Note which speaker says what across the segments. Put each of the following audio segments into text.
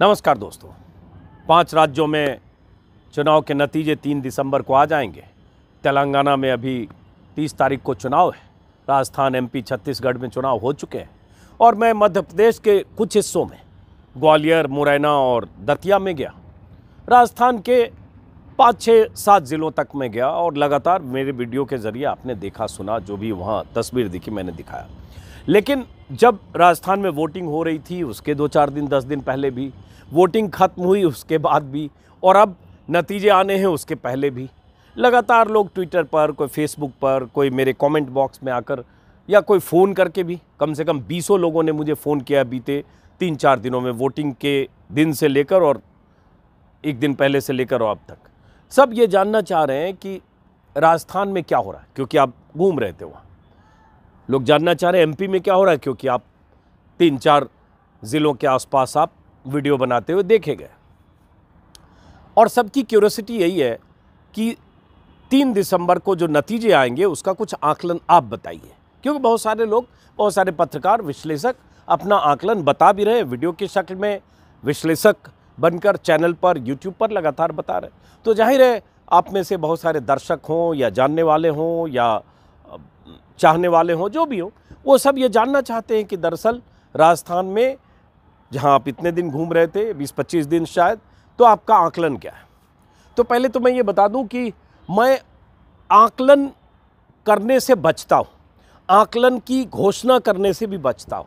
Speaker 1: नमस्कार दोस्तों पांच राज्यों में चुनाव के नतीजे तीन दिसंबर को आ जाएंगे तेलंगाना में अभी तीस तारीख को चुनाव है राजस्थान एमपी छत्तीसगढ़ में चुनाव हो चुके हैं और मैं मध्य प्रदेश के कुछ हिस्सों में ग्वालियर मुरैना और दतिया में गया राजस्थान के पाँच छः सात ज़िलों तक मैं गया और लगातार मेरे वीडियो के ज़रिए आपने देखा सुना जो भी वहाँ तस्वीर दिखी मैंने दिखाया लेकिन जब राजस्थान में वोटिंग हो रही थी उसके दो चार दिन दस दिन पहले भी वोटिंग ख़त्म हुई उसके बाद भी और अब नतीजे आने हैं उसके पहले भी लगातार लोग ट्विटर पर कोई फेसबुक पर कोई मेरे कमेंट बॉक्स में आकर या कोई फ़ोन करके भी कम से कम बीसों लोगों ने मुझे फ़ोन किया बीते तीन चार दिनों में वोटिंग के दिन से लेकर और एक दिन पहले से लेकर और अब तक सब ये जानना चाह रहे हैं कि राजस्थान में क्या हो रहा है क्योंकि आप घूम रहे थे वहाँ लोग जानना चाह रहे हैं एमपी में क्या हो रहा है क्योंकि आप तीन चार ज़िलों के आसपास आप वीडियो बनाते हुए देखे गए और सबकी क्यूरोसिटी यही है कि तीन दिसंबर को जो नतीजे आएंगे उसका कुछ आकलन आप बताइए क्योंकि बहुत सारे लोग बहुत सारे पत्रकार विश्लेषक अपना आकलन बता भी रहे हैं वीडियो की शक्ल में विश्लेषक बनकर चैनल पर यूट्यूब पर लगातार बता रहे तो जाहिर है आप में से बहुत सारे दर्शक हों या जानने वाले हों या चाहने वाले हों जो भी हों वो सब ये जानना चाहते हैं कि दरअसल राजस्थान में जहाँ आप इतने दिन घूम रहे थे बीस पच्चीस दिन शायद तो आपका आकलन क्या है तो पहले तो मैं ये बता दूँ कि मैं आकलन करने से बचता हूँ आकलन की घोषणा करने से भी बचता हूँ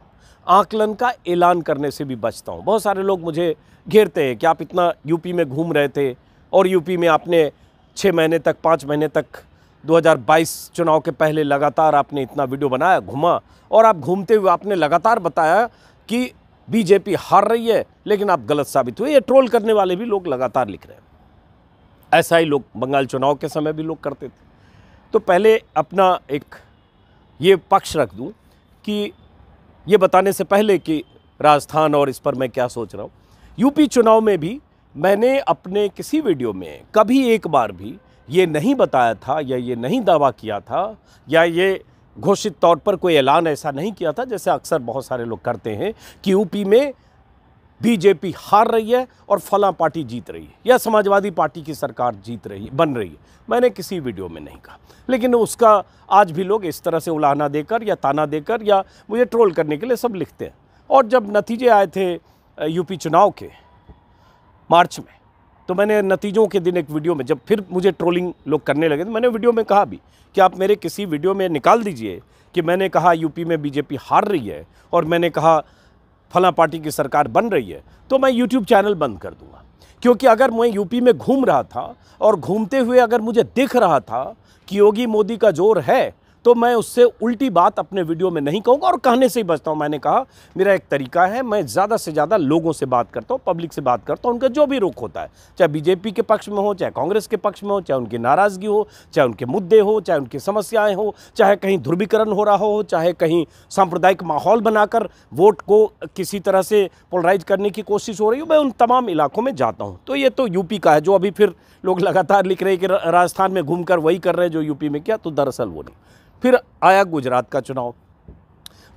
Speaker 1: आकलन का ऐलान करने से भी बचता हूँ बहुत सारे लोग मुझे घेरते हैं कि आप इतना यूपी में घूम रहे थे और यूपी में आपने छः महीने तक पाँच महीने तक 2022 चुनाव के पहले लगातार आपने इतना वीडियो बनाया घुमा और आप घूमते हुए आपने लगातार बताया कि बीजेपी हार रही है लेकिन आप गलत साबित हुए ये ट्रोल करने वाले भी लोग लगातार लिख रहे हैं ऐसा ही लोग बंगाल चुनाव के समय भी लोग करते थे तो पहले अपना एक ये पक्ष रख दूँ कि ये बताने से पहले कि राजस्थान और इस पर मैं क्या सोच रहा हूँ यूपी चुनाव में भी मैंने अपने किसी वीडियो में कभी एक बार भी ये नहीं बताया था या ये नहीं दावा किया था या ये घोषित तौर पर कोई ऐलान ऐसा नहीं किया था जैसे अक्सर बहुत सारे लोग करते हैं कि यूपी में बीजेपी हार रही है और फला पार्टी जीत रही है या समाजवादी पार्टी की सरकार जीत रही बन रही है मैंने किसी वीडियो में नहीं कहा लेकिन उसका आज भी लोग इस तरह से उलाहना देकर या ताना देकर या मुझे ट्रोल करने के लिए सब लिखते हैं और जब नतीजे आए थे यूपी चुनाव के मार्च में तो मैंने नतीजों के दिन एक वीडियो में जब फिर मुझे ट्रोलिंग लोग करने लगे तो मैंने वीडियो में कहा भी कि आप मेरे किसी वीडियो में निकाल दीजिए कि मैंने कहा यूपी में बीजेपी हार रही है और मैंने कहा फला पार्टी की सरकार बन रही है तो मैं यूट्यूब चैनल बंद कर दूंगा क्योंकि अगर मैं यूपी में घूम रहा था और घूमते हुए अगर मुझे दिख रहा था कि योगी मोदी का जोर है तो मैं उससे उल्टी बात अपने वीडियो में नहीं कहूँगा और कहने से ही बचता हूँ मैंने कहा मेरा एक तरीका है मैं ज़्यादा से ज़्यादा लोगों से बात करता हूँ पब्लिक से बात करता हूँ उनका जो भी रुख होता है चाहे बीजेपी के पक्ष में हो चाहे कांग्रेस के पक्ष में हो चाहे उनकी नाराज़गी हो चाहे उनके मुद्दे हो चाहे उनकी समस्याएँ हो चाहे कहीं ध्रुवीकरण हो रहा हो चाहे कहीं सांप्रदायिक माहौल बनाकर वोट को किसी तरह से पोलराइज करने की कोशिश हो रही हो मैं उन तमाम इलाकों में जाता हूँ तो ये तो यूपी का है जो अभी फिर लोग लगातार लिख रहे हैं कि राजस्थान में घूमकर वही कर रहे हैं जो यूपी में किया तो दरअसल वो नहीं फिर आया गुजरात का चुनाव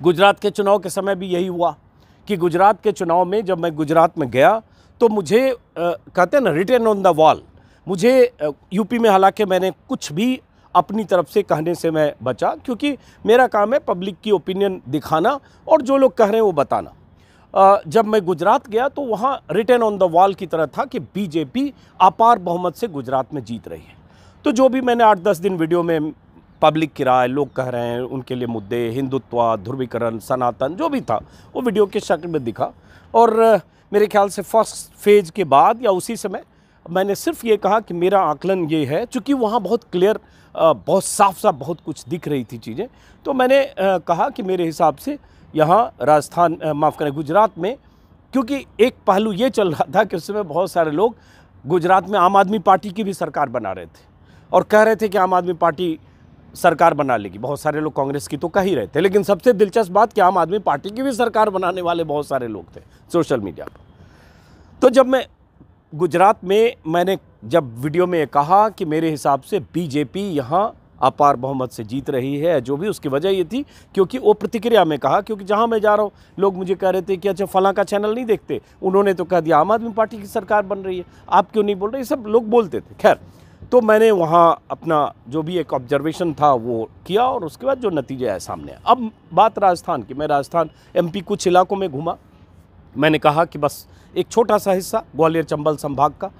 Speaker 1: गुजरात के चुनाव के समय भी यही हुआ कि गुजरात के चुनाव में जब मैं गुजरात में गया तो मुझे आ, कहते हैं ना रिटर्न ऑन द वॉल मुझे यूपी में हालांकि मैंने कुछ भी अपनी तरफ से कहने से मैं बचा क्योंकि मेरा काम है पब्लिक की ओपिनियन दिखाना और जो लोग कह रहे हैं वो बताना जब मैं गुजरात गया तो वहाँ रिटर्न ऑन द वॉल की तरह था कि बीजेपी अपार बहुमत से गुजरात में जीत रही है तो जो भी मैंने आठ दस दिन वीडियो में पब्लिक किराए लोग कह रहे हैं उनके लिए मुद्दे हिंदुत्व ध्रुवीकरण सनातन जो भी था वो वीडियो के शक्ल में दिखा और मेरे ख्याल से फर्स्ट फेज के बाद या उसी समय मैंने सिर्फ ये कहा कि मेरा आकलन ये है चूँकि वहाँ बहुत क्लियर बहुत साफ साफ बहुत कुछ दिख रही थी चीज़ें तो मैंने कहा कि मेरे हिसाब से यहाँ राजस्थान माफ़ करें गुजरात में क्योंकि एक पहलू ये चल रहा था कि उस समय बहुत सारे लोग गुजरात में आम आदमी पार्टी की भी सरकार बना रहे थे और कह रहे थे कि आम आदमी पार्टी सरकार बना लेगी बहुत सारे लोग कांग्रेस की तो कह ही रहे थे लेकिन सबसे दिलचस्प बात कि आम आदमी पार्टी की भी सरकार बनाने वाले बहुत सारे लोग थे सोशल मीडिया पर तो जब मैं गुजरात में मैंने जब वीडियो में कहा कि मेरे हिसाब से बीजेपी यहाँ अपार बहुमत से जीत रही है जो भी उसकी वजह ये थी क्योंकि वो प्रतिक्रिया में कहा क्योंकि जहाँ मैं जा रहा हूँ लोग मुझे कह रहे थे कि अच्छा फला का चैनल नहीं देखते उन्होंने तो कह दिया आम आदमी पार्टी की सरकार बन रही है आप क्यों नहीं बोल रहे ये सब लोग बोलते थे खैर तो मैंने वहाँ अपना जो भी एक ऑब्जर्वेशन था वो किया और उसके बाद जो नतीजे आए सामने अब बात राजस्थान की मैं राजस्थान एमपी कुछ इलाकों में घूमा मैंने कहा कि बस एक छोटा सा हिस्सा ग्वालियर चंबल संभाग का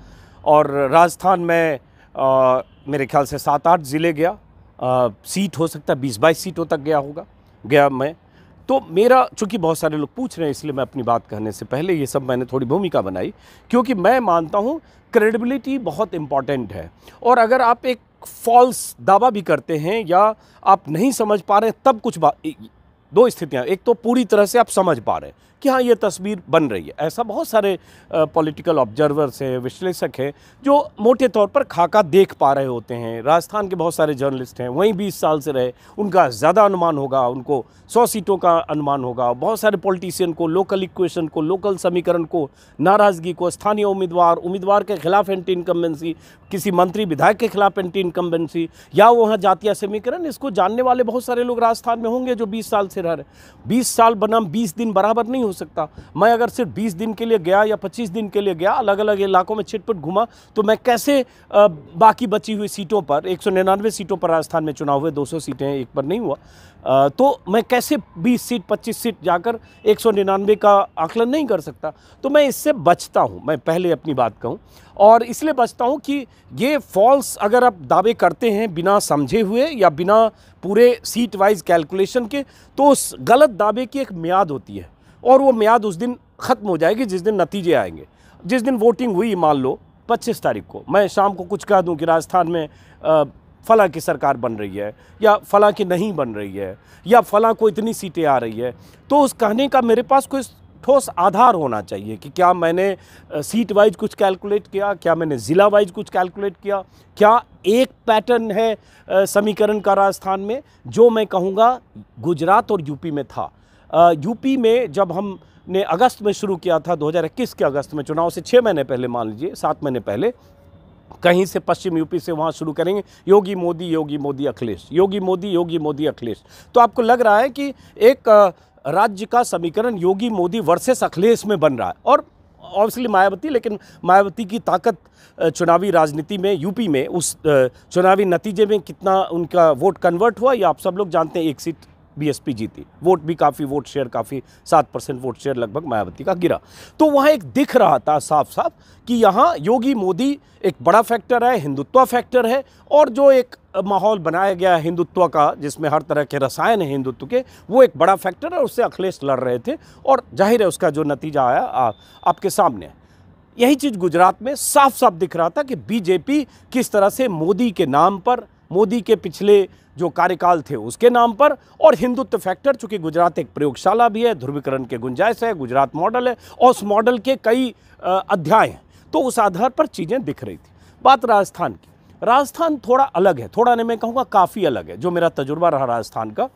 Speaker 1: और राजस्थान में आ, मेरे ख्याल से सात आठ ज़िले गया आ, सीट हो सकता है बीस बाईस सीटों तक गया होगा गया मैं तो मेरा चूंकि बहुत सारे लोग पूछ रहे हैं इसलिए मैं अपनी बात कहने से पहले ये सब मैंने थोड़ी भूमिका बनाई क्योंकि मैं मानता हूँ क्रेडिबिलिटी बहुत इम्पॉर्टेंट है और अगर आप एक फॉल्स दावा भी करते हैं या आप नहीं समझ पा रहे तब कुछ बात दो स्थितियाँ एक तो पूरी तरह से आप समझ पा रहे हैं कि हाँ ये तस्वीर बन रही है ऐसा बहुत सारे पॉलिटिकल ऑब्जर्वर्स हैं विश्लेषक हैं जो मोटे तौर पर खाका देख पा रहे होते हैं राजस्थान के बहुत सारे जर्नलिस्ट हैं वहीं बीस साल से रहे उनका ज़्यादा अनुमान होगा उनको सौ सीटों का अनुमान होगा बहुत सारे पॉलिटिशियन को लोकल इक्वेशन को लोकल समीकरण को नाराज़गी को स्थानीय उम्मीदवार उम्मीदवार के खिलाफ एंटी इनकम्बेंसी किसी मंत्री विधायक के खिलाफ एंटी इनकम्बेंसी या वहाँ जातीय समीकरण इसको जानने वाले बहुत सारे लोग राजस्थान में होंगे जो बीस साल से रह रहे बीस साल बनाम बीस दिन बराबर नहीं हो सकता मैं अगर सिर्फ बीस दिन के लिए गया या पच्चीस दिन के लिए गया अलग अलग इलाकों में छिटपुट घूमा तो मैं कैसे बाकी बची हुई सीटों पर एक सीटों पर राजस्थान में चुनाव हुए 200 सीटें एक पर नहीं हुआ तो मैं कैसे 20 सीट 25 सीट जाकर एक का आकलन नहीं कर सकता तो मैं इससे बचता हूँ मैं पहले अपनी बात कहूँ और इसलिए बचता हूँ कि ये फॉल्स अगर आप दावे करते हैं बिना समझे हुए या बिना पूरे सीट वाइज कैलकुलेशन के तो उस गलत दावे की एक म्याद होती है और वो म्याद उस दिन ख़त्म हो जाएगी जिस दिन नतीजे आएंगे जिस दिन वोटिंग हुई मान लो पच्चीस तारीख को मैं शाम को कुछ कह दूँ कि राजस्थान में फ़लाँ की सरकार बन रही है या फ़लाँ की नहीं बन रही है या फ़लाँ को इतनी सीटें आ रही है तो उस कहने का मेरे पास कोई ठोस आधार होना चाहिए कि क्या मैंने सीट वाइज कुछ कैलकुलेट किया क्या मैंने ज़िला वाइज कुछ कैलकुलेट किया क्या एक पैटर्न है समीकरण का राजस्थान में जो मैं कहूँगा गुजरात और यूपी में था यूपी में जब हम ने अगस्त में शुरू किया था 2021 के अगस्त में चुनाव से छः महीने पहले मान लीजिए सात महीने पहले कहीं से पश्चिम यूपी से वहाँ शुरू करेंगे योगी मोदी योगी मोदी अखिलेश योगी मोदी योगी मोदी अखिलेश तो आपको लग रहा है कि एक राज्य का समीकरण योगी मोदी वर्सेस अखिलेश में बन रहा है और ऑब्वियसली मायावती लेकिन मायावती की ताकत चुनावी राजनीति में यूपी में उस चुनावी नतीजे में कितना उनका वोट कन्वर्ट हुआ ये आप सब लोग जानते हैं एक सीट बीएसपी जीती वोट भी काफ़ी वोट शेयर काफ़ी सात परसेंट वोट शेयर लगभग मायावती का गिरा तो वहाँ एक दिख रहा था साफ साफ कि यहाँ योगी मोदी एक बड़ा फैक्टर है हिंदुत्व फैक्टर है और जो एक माहौल बनाया गया है हिंदुत्व का जिसमें हर तरह के रसायन हैं हिंदुत्व के वो एक बड़ा फैक्टर है उससे अखिलेश लड़ रहे थे और जाहिर है उसका जो नतीजा आया आ, आपके सामने यही चीज़ गुजरात में साफ साफ दिख रहा था कि बीजेपी किस तरह से मोदी के नाम पर मोदी के पिछले जो कार्यकाल थे उसके नाम पर और हिंदुत्व फैक्टर चूँकि गुजरात एक प्रयोगशाला भी है ध्रुवीकरण के गुंजाइश है गुजरात मॉडल है और उस मॉडल के कई अध्याय हैं तो उस आधार पर चीज़ें दिख रही थी बात राजस्थान की राजस्थान थोड़ा अलग है थोड़ा नहीं मैं कहूँगा काफ़ी अलग है जो मेरा तजुर्बा रहा राजस्थान का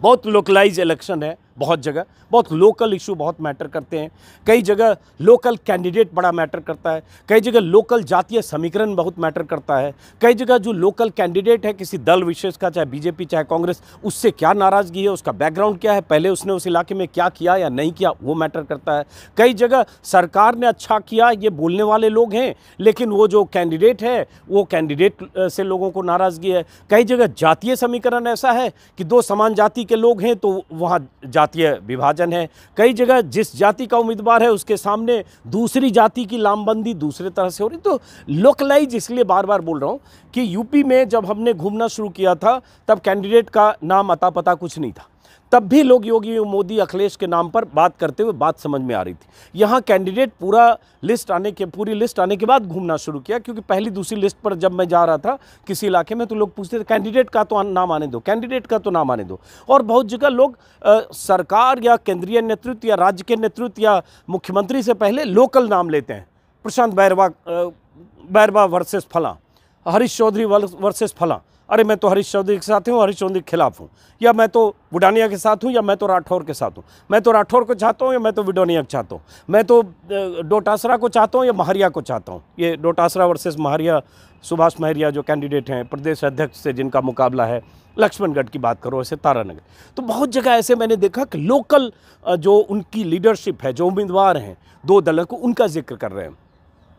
Speaker 1: बहुत लोकलाइज इलेक्शन है बहुत जगह बहुत लोकल इशू बहुत मैटर करते हैं कई जगह लोकल कैंडिडेट बड़ा मैटर करता है कई जगह लोकल जातीय समीकरण बहुत मैटर करता है कई जगह जो लोकल कैंडिडेट है किसी दल विशेष का चाहे बीजेपी चाहे कांग्रेस उससे क्या नाराज़गी है उसका बैकग्राउंड क्या है पहले उसने उस इलाके में क्या किया या नहीं किया वो मैटर करता है कई जगह सरकार ने अच्छा किया ये बोलने वाले लोग हैं लेकिन वो जो कैंडिडेट है वो कैंडिडेट से लोगों को नाराज़गी है कई जगह जातीय समीकरण ऐसा है कि दो समान जाति के लोग हैं तो वहाँ जातीय विभाजन है कई जगह जिस जाति का उम्मीदवार है उसके सामने दूसरी जाति की लामबंदी दूसरे तरह से हो रही तो लोकलाइज इसलिए बार बार बोल रहा हूँ कि यूपी में जब हमने घूमना शुरू किया था तब कैंडिडेट का नाम अता पता कुछ नहीं था तब भी लोग योगी मोदी अखिलेश के नाम पर बात करते हुए बात समझ में आ रही थी यहाँ कैंडिडेट पूरा लिस्ट आने के पूरी लिस्ट आने के बाद घूमना शुरू किया क्योंकि पहली दूसरी लिस्ट पर जब मैं जा रहा था किसी इलाके में तो लोग पूछते थे कैंडिडेट का तो नाम आने दो कैंडिडेट का तो नाम आने दो और बहुत जगह लोग आ, सरकार या केंद्रीय नेतृत्व या राज्य के नेतृत्व या मुख्यमंत्री से पहले लोकल नाम लेते हैं प्रशांत बैरवा बैरवा वर्सेस फला हरीश चौधरी वर्सेस फला अरे मैं तो हरीश चौधरी के साथ हूँ हरीश चौधरी के खिलाफ हूँ या मैं तो बुडानिया के साथ हूँ या मैं तो राठौर के साथ हूँ मैं तो राठौर को चाहता हूँ या मैं तो विडोनिया को चाहता हूँ मैं तो डोटासरा को चाहता हूँ या महरिया को चाहता हूँ ये डोटासरा वर्सेस महरिया सुभाष महरिया जो कैंडिडेट हैं प्रदेश अध्यक्ष से जिनका मुकाबला है लक्ष्मणगढ़ की बात करो ऐसे तारानगर तो बहुत जगह ऐसे मैंने देखा कि लोकल जो उनकी लीडरशिप है जो उम्मीदवार हैं दो दलों को उनका जिक्र कर रहे हैं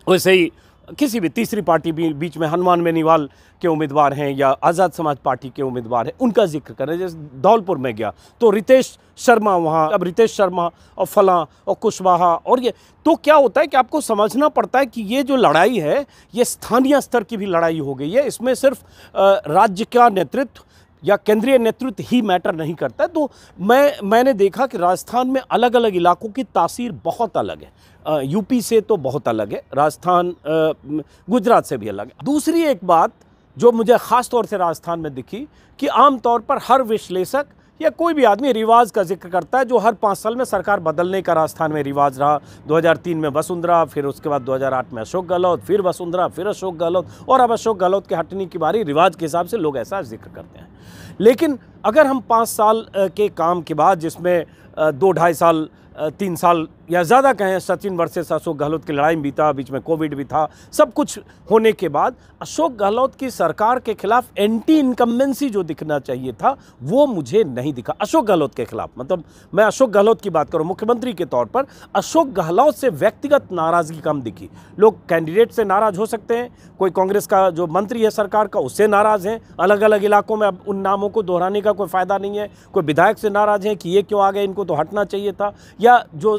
Speaker 1: वैसे ही किसी भी तीसरी पार्टी भी बीच में हनुमान बेनीवाल के उम्मीदवार हैं या आज़ाद समाज पार्टी के उम्मीदवार हैं उनका जिक्र करें जैसे धौलपुर में गया तो रितेश शर्मा वहाँ अब रितेश शर्मा और फलां और कुशवाहा और ये तो क्या होता है कि आपको समझना पड़ता है कि ये जो लड़ाई है ये स्थानीय स्तर की भी लड़ाई हो गई है इसमें सिर्फ राज्य का नेतृत्व या केंद्रीय नेतृत्व ही मैटर नहीं करता तो मैं मैंने देखा कि राजस्थान में अलग अलग इलाकों की तासीर बहुत अलग है यूपी से तो बहुत अलग है राजस्थान गुजरात से भी अलग है दूसरी एक बात जो मुझे ख़ास तौर से राजस्थान में दिखी कि आमतौर पर हर विश्लेषक या कोई भी आदमी रिवाज का जिक्र करता है जो हर पाँच साल में सरकार बदलने का राजस्थान में रिवाज रहा 2003 में वसुंधरा फिर उसके बाद 2008 में अशोक गहलोत फिर वसुंधरा फिर अशोक गहलोत और अब अशोक गहलोत के हटने की बारी रिवाज के हिसाब से लोग ऐसा जिक्र करते हैं लेकिन अगर हम पाँच साल के काम के बाद जिसमें दो ढाई साल तीन साल या ज़्यादा कहें सचिन वर्सेस अशोक गहलोत की लड़ाई भी था बीच में कोविड भी था सब कुछ होने के बाद अशोक गहलोत की सरकार के खिलाफ एंटी इनकम्बेंसी जो दिखना चाहिए था वो मुझे नहीं दिखा अशोक गहलोत के खिलाफ मतलब मैं अशोक गहलोत की बात करूँ मुख्यमंत्री के तौर पर अशोक गहलोत से व्यक्तिगत नाराज़गी कम दिखी लोग कैंडिडेट से नाराज़ हो सकते हैं कोई कांग्रेस का जो मंत्री है सरकार का उससे नाराज़ हैं अलग अलग इलाकों में अब उन नामों को दोहराने का कोई फ़ायदा नहीं है कोई विधायक से नाराज़ हैं कि ये क्यों आ गए इनको तो हटना चाहिए था या जो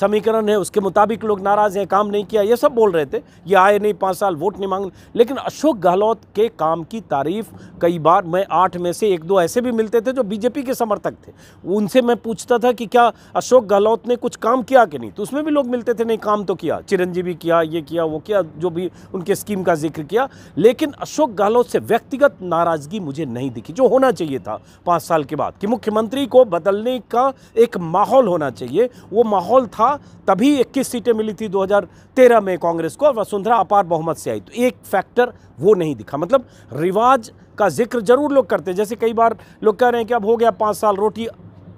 Speaker 1: समीकरण है उसके मुताबिक लोग नाराज़ हैं काम नहीं किया ये सब बोल रहे थे ये आए नहीं पाँच साल वोट नहीं मांग लेकिन अशोक गहलोत के काम की तारीफ़ कई बार मैं आठ में से एक दो ऐसे भी मिलते थे जो बीजेपी के समर्थक थे उनसे मैं पूछता था कि क्या अशोक गहलोत ने कुछ काम किया कि नहीं तो उसमें भी लोग मिलते थे नहीं काम तो किया चिरंजीवी किया ये किया वो किया जो भी उनके स्कीम का जिक्र किया लेकिन अशोक गहलोत से व्यक्तिगत नाराज़गी मुझे नहीं दिखी जो होना चाहिए था पाँच साल के बाद कि मुख्यमंत्री को बदलने का एक माहौल होना चाहिए वो माहौल था तभी 21 सीटें मिली थी 2013 में कांग्रेस को और वसुंधरा अपार बहुमत से आई तो एक फैक्टर वो नहीं दिखा मतलब रिवाज का जिक्र जरूर लोग करते जैसे कई बार लोग कह रहे हैं कि अब हो गया पाँच साल रोटी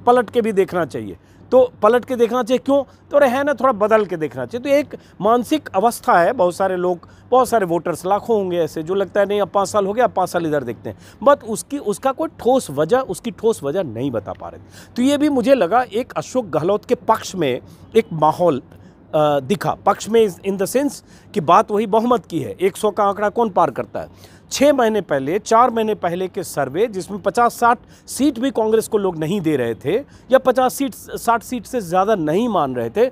Speaker 1: पलट के भी देखना चाहिए तो पलट के देखना चाहिए क्यों तो अरे है ना थोड़ा बदल के देखना चाहिए तो एक मानसिक अवस्था है बहुत सारे लोग बहुत सारे वोटर्स लाखों होंगे ऐसे जो लगता है नहीं अब पाँच साल हो गया अब पाँच साल इधर देखते हैं बट उसकी उसका कोई ठोस वजह उसकी ठोस वजह नहीं बता पा रहे तो ये भी मुझे लगा एक अशोक गहलोत के पक्ष में एक माहौल दिखा पक्ष में इन द सेंस कि बात वही बहुमत की है एक का आंकड़ा कौन पार करता है छः महीने पहले चार महीने पहले के सर्वे जिसमें पचास साठ सीट भी कांग्रेस को लोग नहीं दे रहे थे या पचास सीट साठ सीट से ज़्यादा नहीं मान रहे थे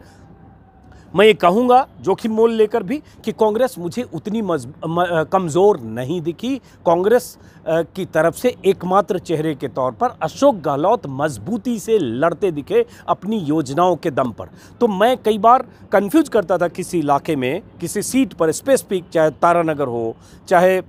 Speaker 1: मैं ये कहूँगा जोखिम मोल लेकर भी कि कांग्रेस मुझे उतनी कमज़ोर नहीं दिखी कांग्रेस की तरफ से एकमात्र चेहरे के तौर पर अशोक गहलोत मजबूती से लड़ते दिखे अपनी योजनाओं के दम पर तो मैं कई बार कंफ्यूज करता था किसी इलाके में किसी सीट पर स्पेसिफिक चाहे तारानगर हो चाहे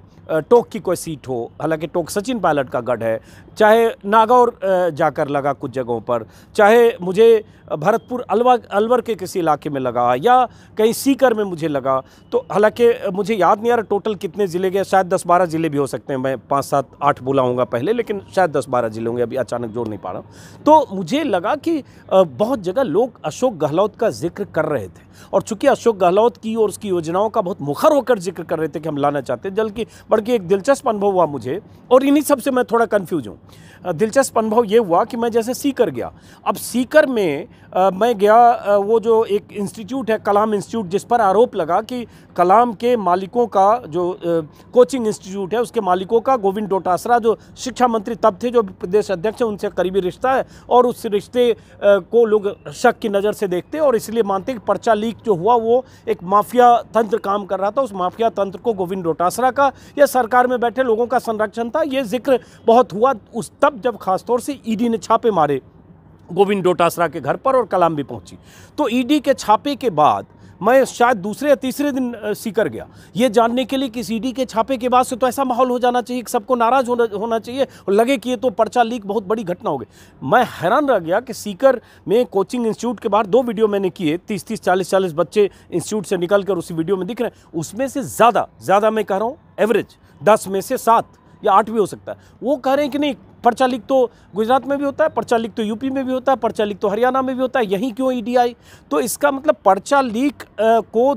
Speaker 1: टोक की कोई सीट हो हालांकि टोक सचिन पायलट का गढ़ है चाहे नागौर जाकर लगा कुछ जगहों पर चाहे मुझे भरतपुर अलवा अलवर के किसी इलाके में लगा या कहीं सीकर में मुझे लगा तो हालांकि मुझे याद नहीं आ रहा टोटल कितने ज़िले गए शायद दस बारह ज़िले भी हो सकते हैं मैं पाँच सात आठ बुलाऊँगा पहले लेकिन शायद दस बारह ज़िले होंगे अभी अचानक जोड़ नहीं पा रहा हूँ तो मुझे लगा कि बहुत जगह लोग अशोक गहलोत का जिक्र कर रहे थे और चूँकि अशोक गहलोत की और उसकी योजनाओं का बहुत मुखर होकर जिक्र कर रहे थे कि हम लाना चाहते जल की बल्कि एक दिलचस्प अनुभव हुआ मुझे और इन्हीं सबसे मैं थोड़ा कन्फ्यूज हूँ दिलचस्प अनुभव ये हुआ कि मैं जैसे सीकर गया अब सीकर में आ, मैं गया आ, वो जो एक इंस्टीट्यूट है कलाम इंस्टीट्यूट जिस पर आरोप लगा कि कलाम के मालिकों का जो आ, कोचिंग इंस्टीट्यूट है उसके मालिकों का गोविंद डोटासरा जो शिक्षा मंत्री तब थे जो प्रदेश अध्यक्ष हैं उनसे करीबी रिश्ता है और उस रिश्ते को लोग शक की नज़र से देखते और इसलिए मानते कि पर्चा लीक जो हुआ वो एक माफिया तंत्र काम कर रहा था उस माफिया तंत्र को गोविंद डोटासरा का या सरकार में बैठे लोगों का संरक्षण था ये जिक्र बहुत हुआ उस तब जब खासतौर से ईडी ने छापे मारे गोविंद डोटासरा के घर पर और कलाम भी पहुंची तो ईडी e के छापे के बाद मैं शायद दूसरे या तीसरे दिन सीकर गया ये जानने के लिए कि ईडी e के छापे के बाद से तो ऐसा माहौल हो जाना चाहिए कि सबको नाराज होना होना चाहिए और लगे कि ये तो पर्चा लीक बहुत बड़ी घटना हो गई मैं हैरान रह गया कि सीकर में कोचिंग इंस्टीट्यूट के बाहर दो वीडियो मैंने किए तीस तीस चालीस चालीस बच्चे इंस्टीट्यूट से निकल कर उसी वीडियो में दिख रहे हैं उसमें से ज़्यादा ज़्यादा मैं कह रहा हूँ एवरेज दस में से सात या आठ भी हो सकता है वो कह रहे हैं कि नहीं पर्चा लिख तो गुजरात में भी होता है पर्चा लिख तो यूपी में भी होता है पर्चा लिख तो हरियाणा में भी होता है यहीं क्यों ईडीआई e तो इसका मतलब पर्चा लीक को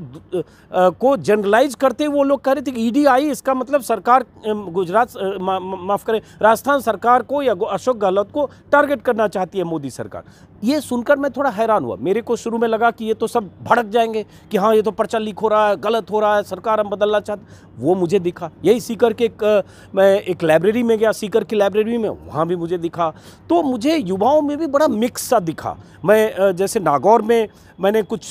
Speaker 1: को जनरलाइज करते वो लोग कह रहे थे कि ईडीआई e इसका मतलब सरकार गुजरात माफ़ करें राजस्थान सरकार को या अशोक गहलोत को टारगेट करना चाहती है मोदी सरकार ये सुनकर मैं थोड़ा हैरान हुआ मेरे को शुरू में लगा कि ये तो सब भड़क जाएंगे कि हाँ ये तो पर्चा लीक हो रहा है गलत हो रहा है सरकार हम बदलना चाहते वो मुझे दिखा यही सीकर के एक मैं एक लाइब्रेरी में गया सीकर की लाइब्रेरी में वहाँ भी मुझे दिखा तो मुझे युवाओं में भी बड़ा मिक्स सा दिखा मैं जैसे नागौर में मैंने कुछ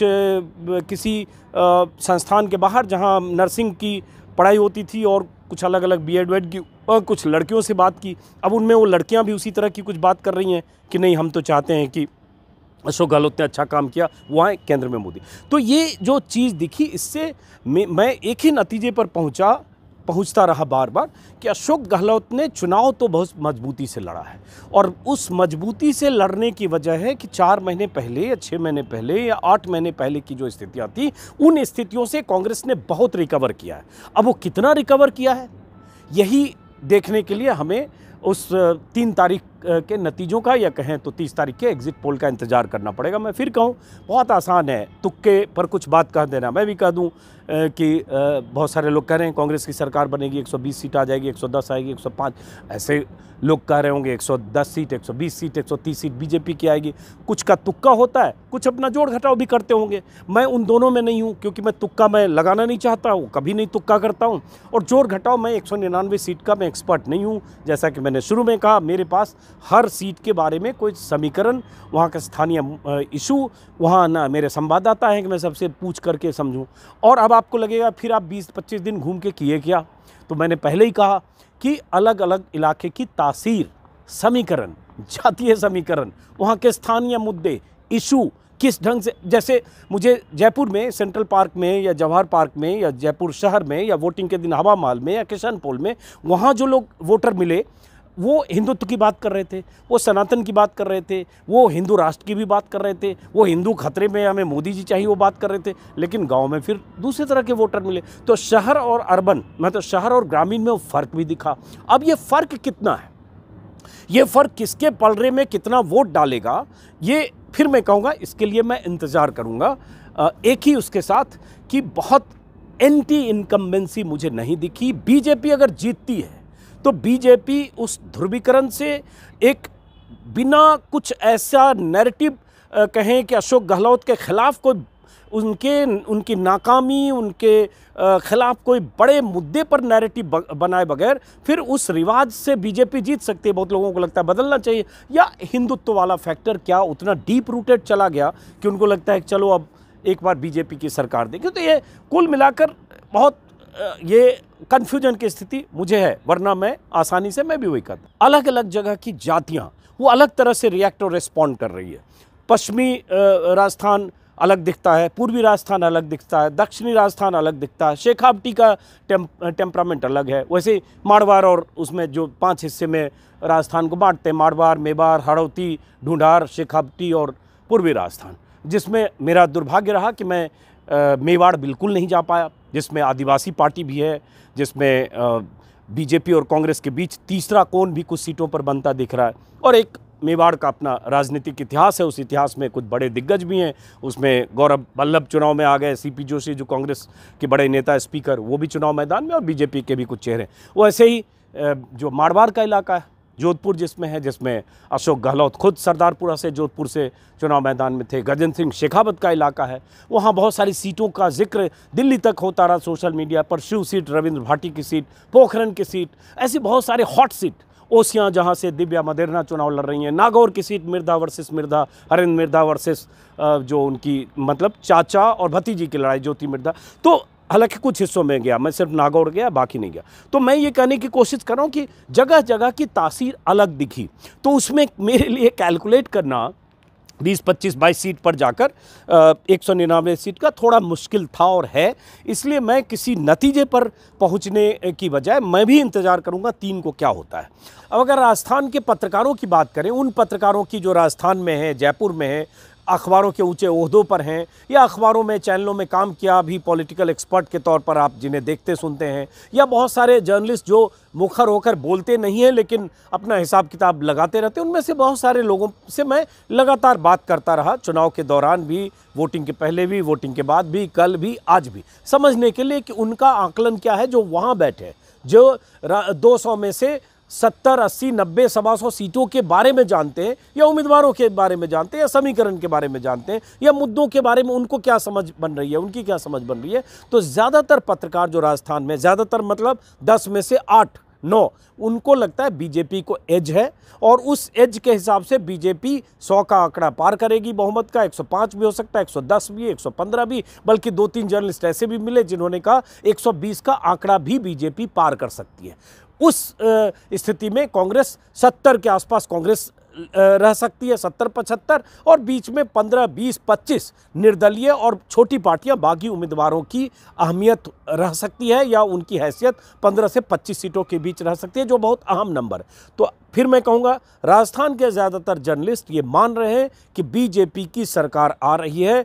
Speaker 1: किसी संस्थान के बाहर जहाँ नर्सिंग की पढ़ाई होती थी और कुछ अलग अलग बी एड वेड की और कुछ लड़कियों से बात की अब उनमें वो लड़कियाँ भी उसी तरह की कुछ बात कर रही हैं कि नहीं हम तो चाहते हैं कि अशोक गहलोत ने अच्छा काम किया वहाँ केंद्र में मोदी तो ये जो चीज़ दिखी इससे मैं एक ही नतीजे पर पहुँचा पहुंचता रहा बार बार कि अशोक गहलोत ने चुनाव तो बहुत मजबूती से लड़ा है और उस मजबूती से लड़ने की वजह है कि चार महीने पहले या छः महीने पहले या आठ महीने पहले की जो स्थितियाँ थी उन स्थितियों से कांग्रेस ने बहुत रिकवर किया है अब वो कितना रिकवर किया है यही देखने के लिए हमें उस तीन तारीख के नतीजों का या कहें तो तीस तारीख के एग्ज़िट पोल का इंतज़ार करना पड़ेगा मैं फिर कहूँ बहुत आसान है तुक्के पर कुछ बात कह देना मैं भी कह दूँ कि बहुत सारे लोग कह रहे हैं कांग्रेस की सरकार बनेगी 120 सीट आ जाएगी 110 आएगी 105 ऐसे लोग कह रहे होंगे 110 सीट 120 सीट 130 सीट बीजेपी की आएगी कुछ का तुक्का होता है कुछ अपना जोड़ घटाव भी करते होंगे मैं उन दोनों में नहीं हूँ क्योंकि मैं तुक्का मैं लगाना नहीं चाहता हूँ कभी नहीं तुक्का करता हूँ और जोड़ घटाव मैं एक सीट का मैं एक्सपर्ट नहीं हूँ जैसा कि मैंने शुरू में कहा मेरे पास हर सीट के बारे में कोई समीकरण वहाँ का स्थानीय इशू वहाँ ना मेरे संवाददाता हैं कि मैं सबसे पूछ करके समझूँ और अब आपको लगेगा फिर आप 20-25 दिन घूम के किए क्या तो मैंने पहले ही कहा कि अलग अलग इलाके की तासीर समीकरण जातीय समीकरण वहाँ के स्थानीय मुद्दे इशू किस ढंग से जैसे मुझे जयपुर में सेंट्रल पार्क में या जवाहर पार्क में या जयपुर शहर में या वोटिंग के दिन हवा माल में या किशनपोल में वहाँ जो लोग वोटर मिले वो हिंदुत्व की बात कर रहे थे वो सनातन की बात कर रहे थे वो हिंदू राष्ट्र की भी बात कर रहे थे वो हिंदू खतरे में हमें मोदी जी चाहिए वो बात कर रहे थे लेकिन गांव में फिर दूसरे तरह के वोटर मिले तो शहर और अर्बन मतलब तो शहर और ग्रामीण में वो फ़र्क भी दिखा अब ये फ़र्क कितना है ये फ़र्क किसके पलरे में कितना वोट डालेगा ये फिर मैं कहूँगा इसके लिए मैं इंतज़ार करूँगा एक ही उसके साथ कि बहुत एंटी इनकम्बेंसी मुझे नहीं दिखी बीजेपी अगर जीतती है तो बीजेपी उस ध्रुवीकरण से एक बिना कुछ ऐसा नैरेटिव कहें कि अशोक गहलोत के ख़िलाफ़ कोई उनके उनकी नाकामी उनके ख़िलाफ़ कोई बड़े मुद्दे पर नैरेटिव बनाए बगैर फिर उस रिवाज से बीजेपी जीत सकती है बहुत लोगों को लगता है बदलना चाहिए या हिंदुत्व वाला फैक्टर क्या उतना डीप रूटेड चला गया कि उनको लगता है चलो अब एक बार बीजेपी की सरकार देगी तो ये कुल मिलाकर बहुत ये कन्फ्यूजन की स्थिति मुझे है वरना मैं आसानी से मैं भी वही करता अलग अलग जगह की जातियाँ वो अलग तरह से रिएक्ट और रिस्पॉन्ड कर रही है पश्चिमी राजस्थान अलग दिखता है पूर्वी राजस्थान अलग दिखता है दक्षिणी राजस्थान अलग दिखता है शेखावटी का टेम, टेम्परामेंट अलग है वैसे मारवाड़ और उसमें जो पांच हिस्से में राजस्थान को बांटते हैं मारवाड़ मेवाड़ हड़ौती ढूंढार शेखावटी और पूर्वी राजस्थान जिसमें मेरा दुर्भाग्य रहा कि मैं मेवाड़ बिल्कुल नहीं जा पाया जिसमें आदिवासी पार्टी भी है जिसमें बीजेपी और कांग्रेस के बीच तीसरा कौन भी कुछ सीटों पर बनता दिख रहा है और एक मेवाड़ का अपना राजनीतिक इतिहास है उस इतिहास में कुछ बड़े दिग्गज भी हैं उसमें गौरव बल्लभ चुनाव में आ गए सीपी जोशी जो कांग्रेस के बड़े नेता स्पीकर वो भी चुनाव मैदान में और बीजेपी के भी कुछ चेहरे वो ऐसे ही जो मारवाड़ का इलाका है जोधपुर जिसमें है जिसमें अशोक गहलोत खुद सरदारपुरा से जोधपुर से चुनाव मैदान में थे गजेंद्र सिंह शेखावत का इलाका है वहाँ बहुत सारी सीटों का जिक्र दिल्ली तक होता रहा सोशल मीडिया पर शिव सीट रविंद्र भाटी की सीट पोखरन की सीट ऐसी बहुत सारे हॉट सीट ओसियाँ जहाँ से दिव्या मदेरना चुनाव लड़ रही हैं नागौर की seat Mirdha versus Mirdha Harind Mirdha versus जो उनकी मतलब चाचा और भतीजी की लड़ाई ज्योति मिर्धा तो हालांकि कुछ हिस्सों में गया मैं सिर्फ नागौर गया बाकी नहीं गया तो मैं ये कहने की कोशिश कर रहा हूँ कि जगह जगह की तासीर अलग दिखी तो उसमें मेरे लिए कैलकुलेट करना बीस पच्चीस बाईस सीट पर जाकर एक सौ निन्यानवे सीट का थोड़ा मुश्किल था और है इसलिए मैं किसी नतीजे पर पहुंचने की बजाय मैं भी इंतज़ार करूंगा तीन को क्या होता है अब अगर राजस्थान के पत्रकारों की बात करें उन पत्रकारों की जो राजस्थान में हैं जयपुर में हैं अखबारों के ऊंचे उहदों पर हैं या अखबारों में चैनलों में काम किया भी पॉलिटिकल एक्सपर्ट के तौर पर आप जिन्हें देखते सुनते हैं या बहुत सारे जर्नलिस्ट जो मुखर होकर बोलते नहीं हैं लेकिन अपना हिसाब किताब लगाते रहते हैं उनमें से बहुत सारे लोगों से मैं लगातार बात करता रहा चुनाव के दौरान भी वोटिंग के पहले भी वोटिंग के बाद भी कल भी आज भी समझने के लिए कि उनका आकलन क्या है जो वहाँ बैठे जो दो में से सत्तर अस्सी नब्बे सवा सौ सीटों के बारे में जानते हैं या उम्मीदवारों के बारे में जानते हैं या समीकरण के बारे में जानते हैं या मुद्दों के बारे में उनको क्या समझ बन रही है उनकी क्या समझ बन रही है तो ज़्यादातर पत्रकार जो राजस्थान में ज़्यादातर मतलब दस में से आठ नौ उनको लगता है बीजेपी को एज है और उस एज के हिसाब से बीजेपी सौ का आंकड़ा पार करेगी बहुमत का एक भी हो सकता है एक भी एक भी बल्कि दो तीन जर्नलिस्ट ऐसे भी मिले जिन्होंने कहा एक का आंकड़ा भी बीजेपी पार कर सकती है उस स्थिति में कांग्रेस सत्तर के आसपास कांग्रेस रह सकती है सत्तर पचहत्तर और बीच में पंद्रह बीस पच्चीस निर्दलीय और छोटी पार्टियां बागी उम्मीदवारों की अहमियत रह सकती है या उनकी हैसियत पंद्रह से पच्चीस सीटों के बीच रह सकती है जो बहुत अहम नंबर तो फिर मैं कहूँगा राजस्थान के ज़्यादातर जर्नलिस्ट ये मान रहे हैं कि बीजेपी की सरकार आ रही है